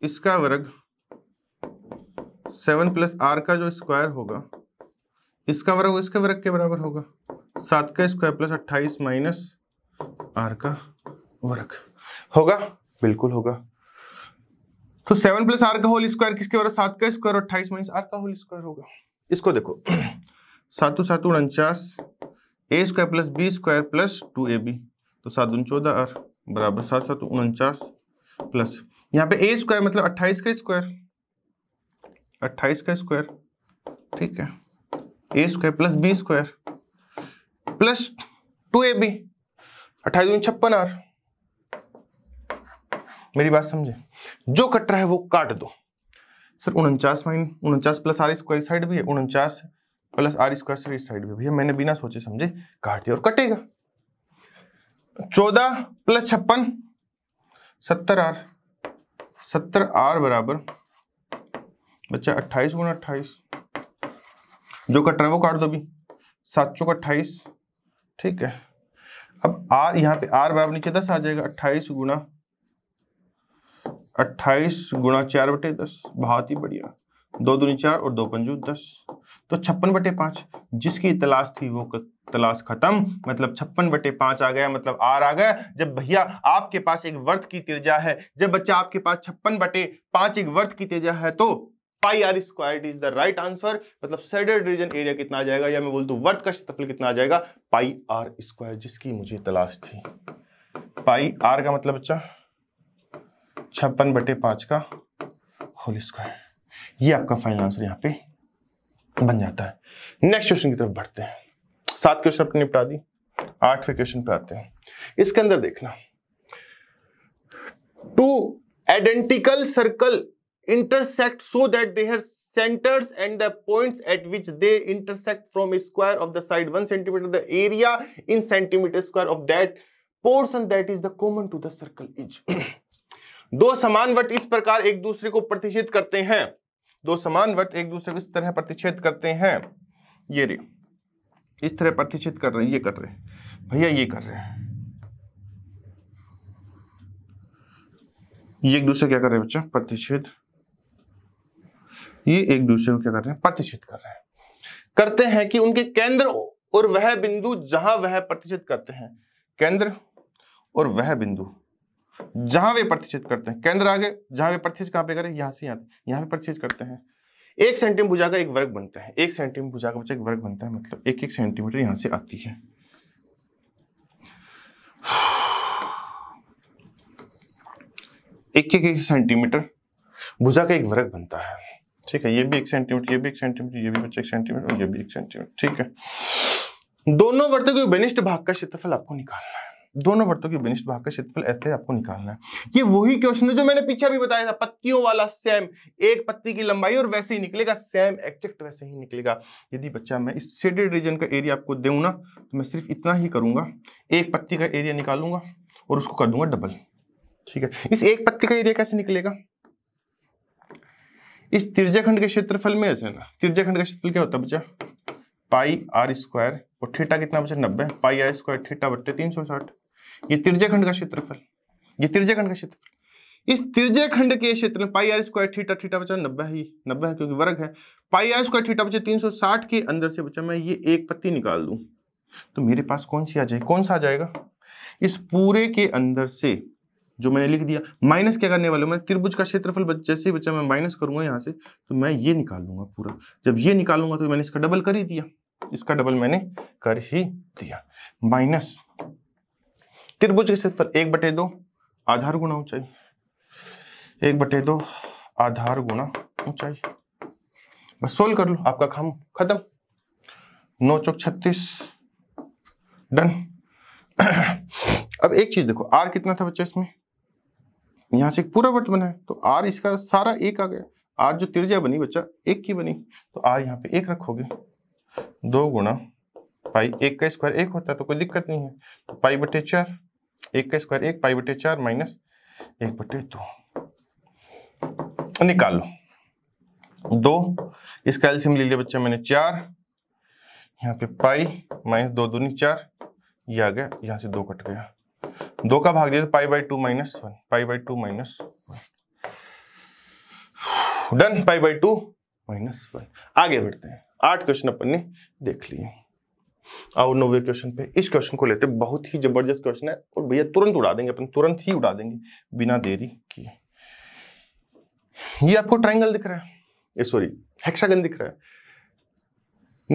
[SPEAKER 1] इसका वर्ग सेवन प्लस आर का जो स्क्वायर होगा इसका वर्ग इसके वर्ग के बराबर होगा सात का स्क्वायर प्लस अट्ठाईस माइनस आर का वर्ग होगा बिल्कुल होगा तो सेवन प्लस आर का होल स्क्वायर किसके बराबर सात का स्क्वायर अट्ठाईस माइनस आर का होल स्क्वायर होगा इसको देखो सातों सात उनचास A square plus B square plus two A B तो सात दून चौदह आर बराबर सात सात उनचास प्लस यहाँ पे ए स्क्वायर मतलब अट्ठाईस का स्क्वायर अट्ठाईस का स्क्वायर ठीक है A square plus B square plus two A B अट्ठाईस दून छप्पन आर मेरी बात समझे जो कट रहा है वो काट दो सर उनचास माइन उनचास प्लस आर स्क्वायर इस साइड भी है उनचास प्लस आर स्क्वायर से इस साइड भी भैया मैंने बिना सोचे समझे काट दिया और कटेगा चौदह प्लस छप्पन सत्तर आर सत्तर आर बराबर बच्चा अट्ठाईस गुना अट्ठाईस जो कट रहा है वो काट दो भी सात चौक अट्ठाईस ठीक है अब आर यहाँ पे आर बराबर नीचे दस आ जाएगा अट्ठाईस गुना अट्ठाईस गुणा चार बटे दस बहुत ही बढ़िया दो दूनी चार और दो पंजू दस तो छप्पन बटे पाँच जिसकी तलाश थी वो तलाश खत्म मतलब छप्पन बटे पाँच आ गया मतलब आर आ गया जब भैया आपके पास एक वर्त की तिरजा है जब बच्चा आपके पास छप्पन बटे पाँच एक वर्त की तिरजा है तो pi R square is the right answer मतलब सेडेड रीजन एरिया कितना आ जाएगा या मैं बोल दू तो वर्त का क्षेत्रफल कितना आ जाएगा पाई आर स्क्वायर जिसकी मुझे तलाश थी पाई आर का मतलब बच्चा छप्पन बटे पांच का होल स्क्वायर ये आपका फाइनल आंसर यहाँ पे बन जाता है नेक्स्ट क्वेश्चन की तरफ बढ़ते हैं सात क्वेश्चन आपने निपटा दी आठवें क्वेश्चन पे आते हैं इसके अंदर देखना two identical circle intersect so that their centres and the points at which they intersect from square of the side one centimetre the area in centimetre square of that portion that is the common to the circle is दो समान वर्त इस प्रकार एक दूसरे को प्रतिष्ठित करते हैं दो समान वर्त एक दूसरे को इस तरह प्रतिषेध करते हैं ये रे इस तरह प्रतिष्ठित कर रहे हैं ये कर रहे हैं भैया ये कर रहे हैं ये एक दूसरे क्या कर रहे हैं बच्चा प्रतिषेध ये एक दूसरे को क्या कर रहे हैं प्रतिष्ठित कर रहे हैं करते हैं कि उनके केंद्र और वह बिंदु जहां वह प्रतिष्ठित करते हैं केंद्र और वह बिंदु जहां वे प्रतिषेध करते हैं केंद्र आगे जहां वे प्रतिषेध कहां पे करें यहां से यहां यहां पे प्रतिषेध करते हैं एक सेंटीमीटर भुजा का एक वर्ग बनता है एक सेंटीमीटर भुजा का बच्चा एक वर्ग बनता है मतलब एक एक सेंटीमीटर यहां से आती है एक एक, एक सेंटीमीटर भुजा का एक वर्ग बनता है ठीक है ये भी एक सेंटीमीटर ये भी एक सेंटीमीटर ये भी बच्चा एक सेंटीमीटर ये भी एक सेंटीमीटर ठीक है दोनों वर्तों के विनिष्ट भाग का क्षेत्रफल आपको निकालना है दोनों वर्तों के विनिष्ठ भाग का क्षेत्रफल ऐसे आपको निकालना है ये वही क्वेश्चन है जो मैंने पीछे भी बताया था पत्तियों वाला सेम एक पत्ती की लंबाई और वैसे ही निकलेगा सेम एक्जेक्ट वैसे ही निकलेगा यदि बच्चा मैं इस शेडेड रीजन का एरिया आपको देऊँ ना तो मैं सिर्फ इतना ही करूँगा एक पत्ती का एरिया निकालूंगा और उसको कर दूंगा डबल ठीक है इस एक पत्ती का एरिया कैसे निकलेगा इस त्रिज्याखंड के क्षेत्रफल में ऐसे ना त्रिज्याखंड का क्षेत्रफल क्या होता है बच्चा पाई आर स्क्वायर और थीटा कितना बच्चा नब्बे पाई आर स्क्वायर थीटा बट्टे तीन सौ साठ ये तिरजे खंड का क्षेत्रफल ये त्रिज्य खंड का क्षेत्रफल इस तिरजे खंड के क्षेत्र में pi R square theta theta बचा नब्बे ही नब्बे है क्योंकि वर्ग है पाई आर स्क्वायर थीटा बचे तीन सौ साठ के अंदर से बचा मैं ये एक पत्ती निकाल दूं तो मेरे पास कौन सी आ जाएगी कौन सा आ जाएगा इस पूरे के अंदर से जो मैंने लिख दिया माइनस क्या करने वाले मैं त्रिभुज का क्षेत्रफल जैसे ही बच्चा मैं माइनस करूंगा यहाँ से तो मैं ये निकाल लूंगा पूरा जब ये निकालूंगा तो मैंने इसका डबल कर ही दिया इसका डबल मैंने कर ही दिया माइनस त्रिभुज के क्षेत्रफल एक बटे दो आधार गुणा ऊंचाई एक बटे दो आधार गुणा ऊंचाई बस सोल्व कर लो आपका काम खत्म नौ चौक छत्तीस डन अब एक चीज देखो आर कितना था बच्चे इसमें यहां से पूरा वर्त बना है तो आर इसका सारा एक आ गया आर जो त्रिज्या बनी बच्चा एक की बनी तो आर यहाँ पे एक रखोगे दो गुणा पाई एक का स्क्वायर एक होता है तो कोई दिक्कत नहीं है तो पाई बटे चार एक का स्क्वायर एक पाई बटे चार माइनस एक बटे दो निकाल लो दो इसका एल्सियम ले लिया बच्चा मैंने चार यहाँ पे पाई माइनस दो दूनी चार ये आ गया यहाँ से दो कट गया दो का भाग दिया तो pi by two minus one pi by two minus one done pi by two minus one आगे बढ़ते हैं आठ क्वेश्चन अपन ने देख लिए और नौवे क्वेश्चन पे इस क्वेश्चन को लेते बहुत ही जबरदस्त क्वेश्चन है और भैया तुरंत उड़ा देंगे अपन तुरंत ही उड़ा देंगे बिना देरी किए ये आपको ट्राइंगल दिख रहा है सॉरी हेक्सागन दिख रहा है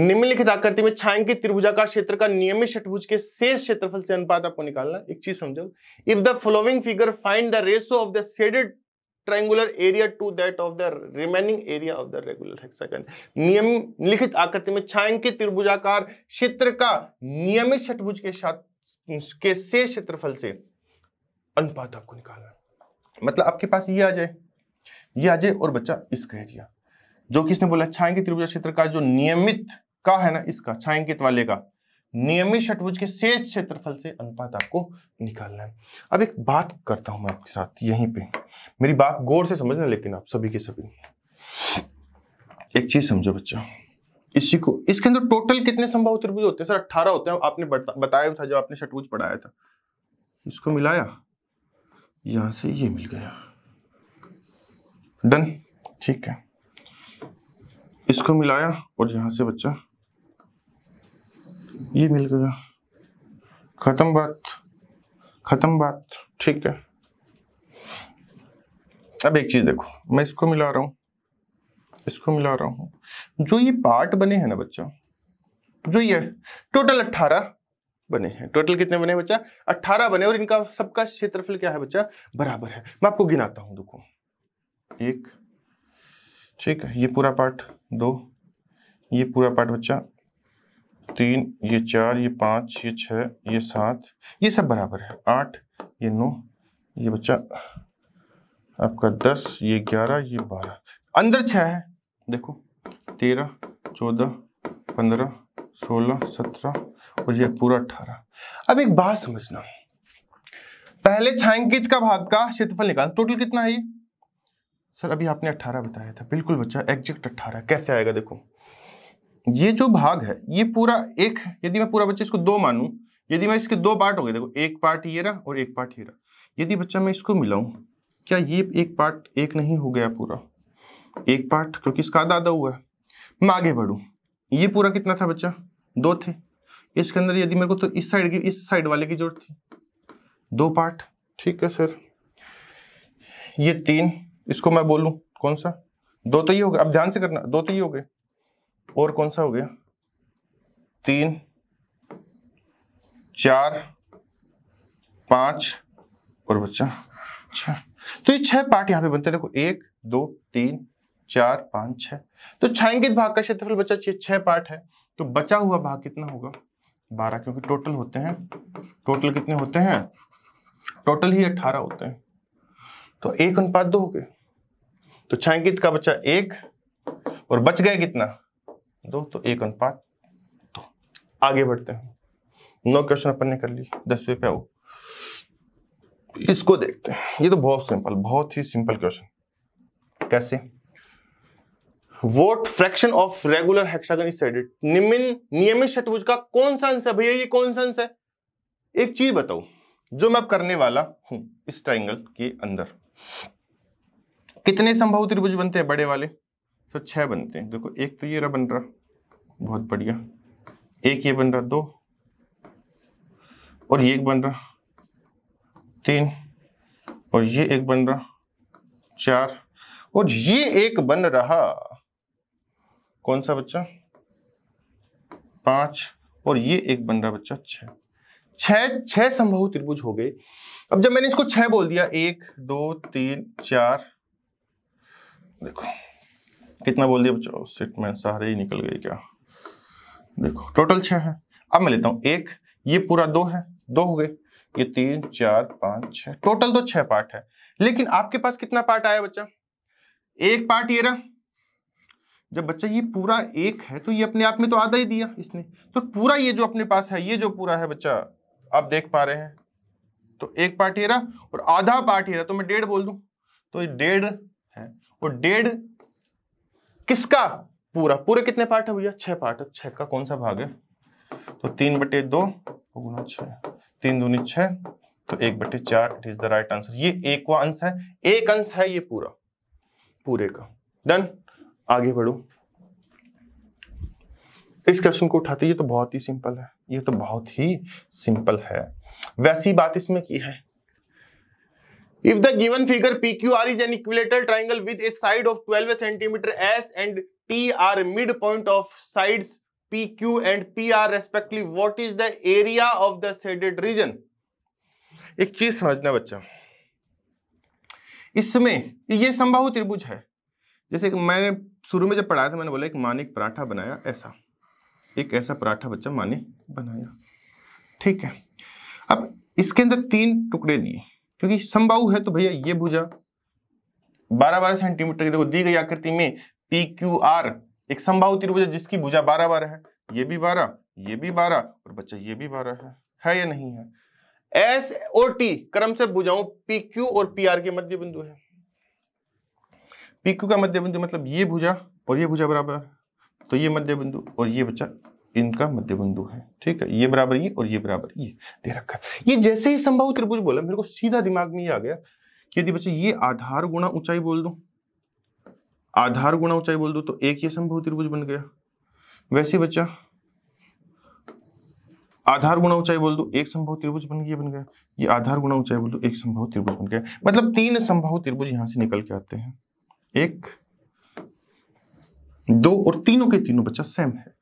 [SPEAKER 1] निम्नलिखित आकृति में छायांकित त्रिभुजाकार क्षेत्र का नियमित षटभुज के शेष क्षेत्रफल से अनुपात आपको निकालना एक चीज समझो if the following figure find the ratio of the shaded triangular area to that of the remaining area of the regular hexagon नियम लिखित आकृति में छायांकित त्रिभुजाकार क्षेत्र का नियमित षटभुज के साथ के से क्षेत्रफल से अनुपात आपको निकालना मतलब आपके पास ये आ जाए ये आ जाए और बच्चा इसका एरिया जो किसने बोला छायांकित त्रिभुजा क्षेत्र का जो नियमित का है ना इसका छायांकित वाले का नियमित षटभुज के शेष क्षेत्रफल से अनुपात आपको निकालना है अब एक बात करता हूं मैं आपके साथ यहीं पे मेरी बात गौर से समझना लेकिन आप सभी के सभी एक चीज समझो बच्चों इसी को इसके अंदर टोटल कितने संभव त्रिभुज होते हैं सर अट्ठारह होते हैं आपने बताया था जब आपने षटभुज पढ़ाया था इसको मिलाया यहां से ये मिल गया डन ठीक है इसको मिलाया और यहां से बच्चा ये मिल गया खत्म बात खत्म बात ठीक है अब एक चीज देखो मैं इसको मिला रहा हूं इसको मिला रहा हूं जो ये पार्ट बने हैं ना बच्चा जो ये टोटल अट्ठारह बने हैं टोटल कितने बने बच्चा अट्ठारह बने और इनका सबका क्षेत्रफल क्या है बच्चा बराबर है मैं आपको गिनाता हूं देखो एक ठीक है ये पूरा पार्ट दो ये पूरा पार्ट बच्चा तीन ये चार ये पाँच ये छः ये सात ये सब बराबर है आठ ये नौ ये बच्चा आपका दस ये ग्यारह ये बारह
[SPEAKER 2] अंदर छः है
[SPEAKER 1] देखो तेरह चौदह पंद्रह सोलह सत्रह और ये पूरा अठारह अब एक बात समझना पहले छायांकित का भाग का क्षेत्रफल निकाल टोटल कितना है ये सर अभी आपने अट्ठारह बताया था बिल्कुल बच्चा एग्जैक्ट अट्ठारह कैसे आएगा देखो ये जो भाग है ये पूरा एक है यदि मैं पूरा बच्चे इसको दो मानूं यदि मैं इसके दो पार्ट हो गए देखो एक पार्ट ये रहा और एक पार्ट ये रहा यदि बच्चा मैं इसको मिलाऊं क्या ये एक पार्ट एक नहीं हो गया पूरा एक पार्ट क्योंकि इसका आधा आधा हुआ है मैं आगे बढ़ूँ ये पूरा कितना था बच्चा दो थे इसके अंदर यदि मेरे को तो इस साइड की इस साइड वाले की जरूरत थी दो पार्ट ठीक है सर ये तीन इसको मैं बोलूँ कौन सा दो तो ये हो गए अब ध्यान से करना दो तो ये हो गए और कौन सा हो गया तीन चार पांच और बच्चा अच्छा, तो ये छह पार्ट यहां पे बनते हैं देखो एक दो तीन चार पांच छह तो छायांकित भाग का क्षेत्रफल बचा चाहिए छह पार्ट है तो बचा हुआ भाग कितना होगा बारह क्योंकि टोटल होते हैं टोटल कितने होते हैं टोटल ही अट्ठारह होते हैं तो एक अनुपात दो हो गए तो छायांकित का बच्चा एक और बच गए कितना दो तो एक अनुपात दो आगे बढ़ते हैं नौ क्वेश्चन अपन ने कर लिए दसवें पे आओ इसको देखते हैं ये तो बहुत सिंपल बहुत ही सिंपल क्वेश्चन कैसे what fraction of regular hexagon is shaded निम्न नियमित षटभुज का कौन सा अंश है भैया ये कौन सा अंश है एक चीज बताओ जो मैं अब करने वाला हूं इस ट्राइंगल के अंदर कितने संभव त्रिभुज बनते हैं बड़े वाले तो छह बनते हैं देखो एक तो ये रहा बन रहा बहुत बढ़िया एक ये बन रहा दो और ये एक बन रहा तीन और ये एक बन रहा चार और ये एक बन रहा कौन सा बच्चा पांच और ये एक बन रहा बच्चा छ छः छः संभव त्रिभुज हो गए अब जब मैंने इसको छह बोल दिया एक दो तीन चार देखो कितना बोल दिया बच्चों सेट में सारे ही निकल गए क्या देखो टोटल छह है अब मैं लेता हूं एक ये पूरा दो है दो हो गए ये तीन चार पाँच छह टोटल तो छह पार्ट है लेकिन आपके पास कितना पार्ट आया बच्चा एक पार्ट ये रहा जब बच्चा ये पूरा एक है तो ये अपने आप में तो आधा ही दिया इसने तो पूरा ये जो अपने पास है ये जो पूरा है बच्चा आप देख पा रहे हैं तो एक पार्ट ये रहा और आधा पार्ट ये रहा तो मैं डेढ़ बोल दू तो डेढ़ है और डेढ़ किसका पूरा पूरे कितने पार्ट है भैया छह पार्ट है छह का कौन सा भाग है तो तीन बटे दो गुना छ तीन दूनी छ तो एक बटे चार it is the right answer ये एक वा अंश है एक अंश है ये पूरा पूरे का डन आगे बढ़ो इस क्वेश्चन को उठाते ये तो बहुत ही सिंपल है ये तो बहुत ही सिंपल है वैसी बात इसमें की है If the given figure PQR is an equilateral triangle with a side of 12 cm S and T are midpoint of sides PQ and PR respectively, what is the area of the shaded region? एक चीज समझना बच्चा इसमें ये संभाव त्रिभुज है जैसे कि मैंने शुरू में जब पढ़ाया था मैंने बोला एक मानिक पराठा बनाया ऐसा एक ऐसा पराठा बच्चा माने बनाया ठीक है अब इसके अंदर तीन टुकड़े दिए क्योंकि समबाहु है तो भैया ये भुजा बारह बारह सेंटीमीटर की देखो दी गई आकृति में पी क्यू आर एक संभाव त्रिभुज जिसकी भुजा बारह बारह है ये भी बारह ये भी बारह और बच्चा ये भी बारह है है या नहीं है एस ओ टी क्रम से भुजाओं पी क्यू और पी आर के मध्य बिंदु है पी क्यू का मध्य बिंदु मतलब ये भुजा और ये भुजा बराबर तो ये मध्य बिंदु और ये बच्चा इनका मध्य बिंदु है ठीक है ये बराबर ये और ये बराबर ये दे रखा ये जैसे ही संभव त्रिभुज बोला मेरे को सीधा दिमाग में ये आ गया कि यदि बच्चे ये आधार गुणा ऊंचाई बोल दो आधार गुणा ऊंचाई बोल दो तो एक ये संभव त्रिभुज बन गया वैसे बच्चा आधार गुणा ऊंचाई बोल दो एक संभव त्रिभुज बन गया बन गया ये आधार गुणा ऊंचाई बोल दो एक संभव त्रिभुज बन गया मतलब तीन संभव त्रिभुज यहां से निकल के आते हैं एक दो और तीनों के तीनों बच्चा सेम है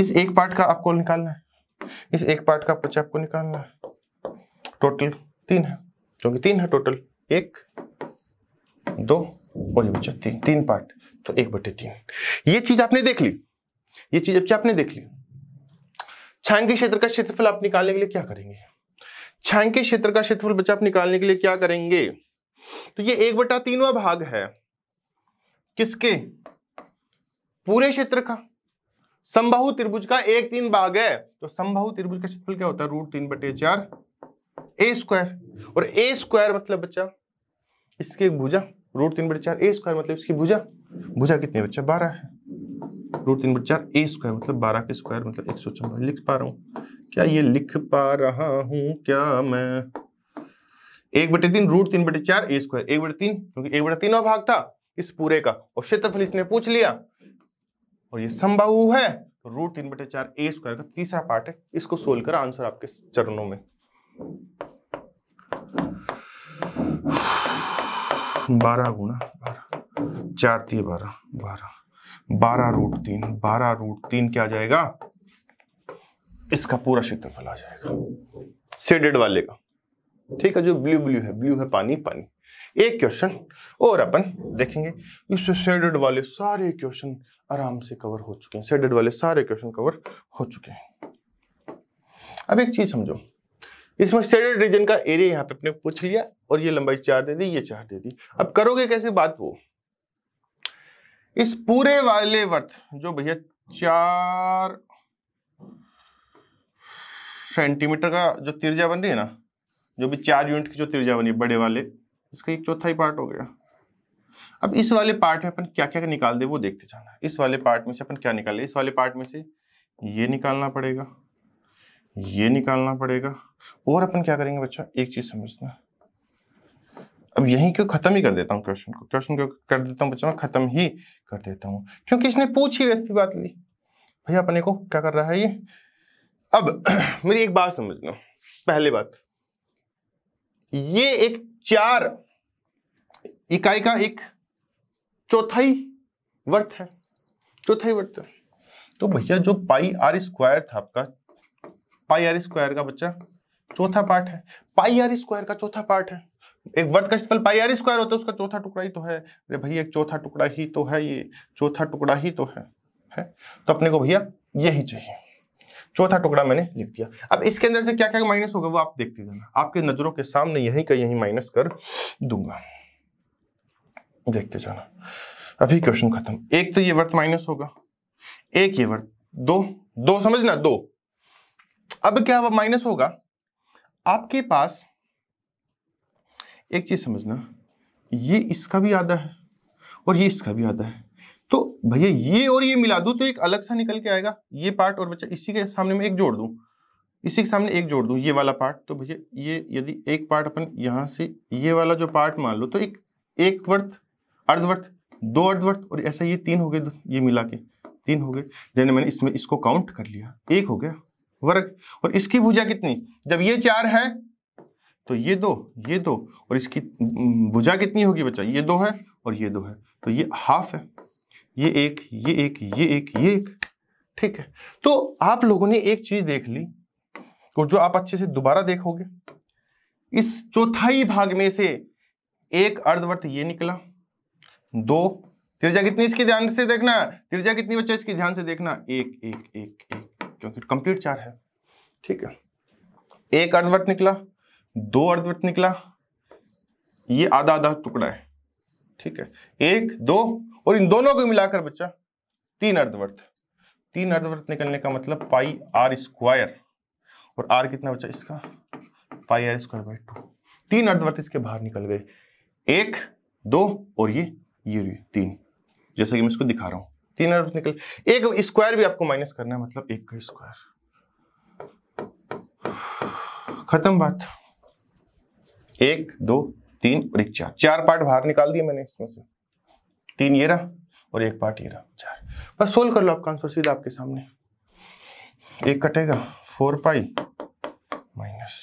[SPEAKER 1] इस एक पार्ट का आपको निकालना है इस एक पार्ट का पच्चा आपको निकालना है टोटल तीन है क्योंकि तीन है टोटल एक दो और ये बच्चा तीन तीन पार्ट तो एक बटे तीन ये चीज आपने देख ली ये चीज अब आपने देख ली छायांकित क्षेत्र का क्षेत्रफल आप निकालने के लिए क्या करेंगे छायांकित क्षेत्र का क्षेत्रफल बच्चा आप निकालने के लिए क्या करेंगे तो ये एक बटा तीनवा भाग है किसके पूरे क्षेत्र का संबाहु त्रिभुज का एक तीन भाग है तो संबाहु त्रिभुज का क्षेत्रफल क्या होता है रूट तीन बटे चार ए स्क्वायर और ए स्क्वायर मतलब बच्चा इसकी एक भुजा रूट तीन बटे चार ए स्क्वायर मतलब इसकी भुजा भुजा कितनी बच्चा बारह है रूट तीन बटे चार ए स्क्वायर मतलब बारह के स्क्वायर मतलब एक सौ चौबीस लिख पा रहा हूँ क्या ये लिख पा रहा हूँ क्या मैं एक बटे तीन रूट तीन बटे चार ए स्क्वायर एक बटे तीन क्योंकि एक बटे तीनों भाग था इस पूरे का और क्षेत्रफल इसने पूछ लिया और ये संभव है तो रूट तीन बटे चार ए स्क्वायर का तीसरा पार्ट है इसको सोल्व कर आंसर आपके चरणों में बारह गुना बारह चार तीन बारह बारह बारह रूट तीन बारह रूट तीन क्या आ जाएगा इसका पूरा क्षेत्रफल आ जाएगा सेडेड वाले का ठीक है जो ब्लू ब्लू है ब्लू है पानी पानी एक क्वेश्चन और अपन देखेंगे इस सेडेड वाले सारे क्वेश्चन आराम से कवर हो चुके हैं सेडेड वाले सारे क्वेश्चन कवर हो चुके हैं अब एक चीज समझो इसमें सेडेड रीजन का एरिया यहाँ पे अपने पूछ लिया और ये लंबाई चार दे दी ये चार दे दी अब करोगे कैसे बात वो इस पूरे वाले वर्थ जो भैया चार सेंटीमीटर का जो तिरजा बन रही है ना जो भी चार यूनिट की जो तिरजा बनी बड़े वाले इसका एक चौथाई पार्ट हो गया अब इस वाले पार्ट में अपन क्या क्या निकाल दे वो देखते जाना इस वाले पार्ट में से अपन क्या निकाले इस वाले पार्ट में से ये निकालना पड़ेगा ये निकालना पड़ेगा और अपन क्या करेंगे बच्चा एक चीज समझना अब यहीं क्यों खत्म ही कर देता हूँ क्वेश्चन को क्वेश्चन क्यों कर देता हूँ बच्चा मैं खत्म ही कर देता हूँ क्योंकि इसने पूछ ही रहती बात ली भैया अपने को क्या कर रहा है ये अब मेरी एक बात समझ लो पहले बात ये एक चार इकाई का एक चौथाई वर्थ है चौथाई वर्थ है तो भैया जो पाई आर स्क्वायर था आपका पाई आर स्क्वायर का बच्चा चौथा पार्ट है पाई आर स्क्वायर का चौथा पार्ट है एक वर्थ का स्थल पाई आर स्क्वायर होता है उसका चौथा टुकड़ा ही तो है अरे भैया एक चौथा टुकड़ा ही तो है ये चौथा टुकड़ा ही तो है है तो अपने को भैया यही चाहिए चौथा टुकड़ा मैंने लिख दिया अब इसके अंदर से क्या क्या माइनस होगा वो आप देखते जाना आपके नजरों के सामने यहीं का यहीं माइनस कर दूंगा देखते जाना अभी क्वेश्चन खत्म एक तो ये वर्थ माइनस होगा एक ये वर्थ दो दो समझना दो अब क्या माइनस होगा आपके पास एक चीज समझना ये इसका भी आधा है और ये इसका भी आधा है तो भैया ये और ये मिला दू तो एक अलग सा निकल के आएगा ये पार्ट और बच्चा इसी के सामने में एक जोड़ दू इसी के सामने एक जोड़ दू ये वाला पार्ट तो भैया ये यदि एक पार्ट अपन यहां से ये वाला जो पार्ट मान लो तो एक एक वर्थ अर्धवर्त दो अर्धवर्त और ऐसा ये तीन हो गए ये मिला के तीन हो गए यानी मैंने इसमें इसको काउंट कर लिया एक हो गया वर्ग और इसकी भुजा कितनी जब ये चार है तो ये दो ये दो और इसकी भुजा कितनी होगी बच्चा ये दो है और ये दो है तो ये हाफ है ये एक ये एक ये एक ये एक ठीक है तो आप लोगों ने एक चीज देख ली और जो आप अच्छे से दोबारा देखोगे इस चौथाई भाग में से एक अर्धवर्त ये निकला दो त्रिज्या कितनी इसकी ध्यान से देखना त्रिज्या कितनी बच्चा इसकी ध्यान से देखना एक एक एक एक क्योंकि कंप्लीट चार है ठीक है एक अर्धवट निकला दो अर्धवट निकला ये आधा आधा टुकड़ा है ठीक है एक दो और इन दोनों को मिलाकर बच्चा तीन अर्धवर्त तीन अर्धवर्त निकलने का मतलब पाई आर स्क्वायर और आर कितना बच्चा इसका pi R square by two तीन अर्धवर्त इसके बाहर निकल गए एक दो और ये ये तीन जैसे कि मैं इसको दिखा रहा हूँ तीन अरब निकल एक स्क्वायर भी आपको माइनस करना है मतलब एक का स्क्वायर खत्म बात एक दो तीन और एक चार चार पार्ट बाहर निकाल दिए मैंने इसमें से तीन ये रहा और एक पार्ट ये रहा चार बस सोल्व कर लो आपका आंसर सीधा आपके सामने एक कटेगा फोर पाई माइनस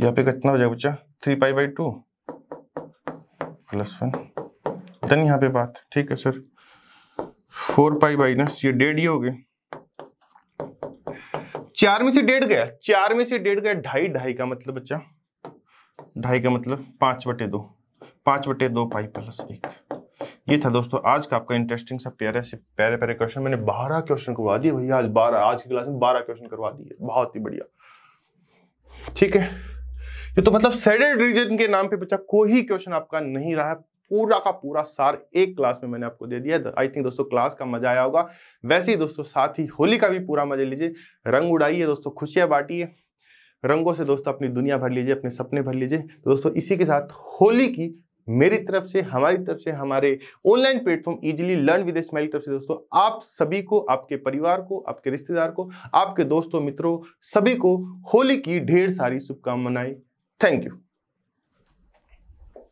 [SPEAKER 1] यहाँ पे कितना हो जाएगा बच्चा three pi by two plus one then यहाँ पे बात ठीक है सर फोर पाई माइनस ये डेढ़ ही हो गए चार में से डेढ़ गया चार में से डेढ़ गया ढाई ढाई का मतलब बच्चा ढाई का मतलब पांच बटे दो पांच बटे दो पाई प्लस एक ये था दोस्तों आज का आपका इंटरेस्टिंग सा प्यारे से प्यारे प्यारे क्वेश्चन मैंने बारह क्वेश्चन करवा दिए भैया आज बारह आज की क्लास में बारह क्वेश्चन करवा दिए बहुत ही बढ़िया ठीक है ये तो मतलब सेडेड रीजन के नाम पे बच्चा कोई क्वेश्चन आपका नहीं रहा पूरा का पूरा सार एक क्लास में मैंने आपको दे दिया आई थिंक दोस्तों क्लास का मजा आया होगा वैसे ही दोस्तों साथ ही होली का भी पूरा मजा लीजिए रंग उड़ाइए दोस्तों खुशियाँ बांटिए रंगों से दोस्तों अपनी दुनिया भर लीजिए अपने सपने भर लीजिए तो दोस्तों इसी के साथ होली की मेरी तरफ से हमारी तरफ से हमारे online platform easily learn with smile की तरफ से दोस्तों आप सभी को आपके परिवार को आपके रिश्तेदार को आपके दोस्तों मित्रों सभी को होली की ढेर सारी शुभकामनाएं थैंक यू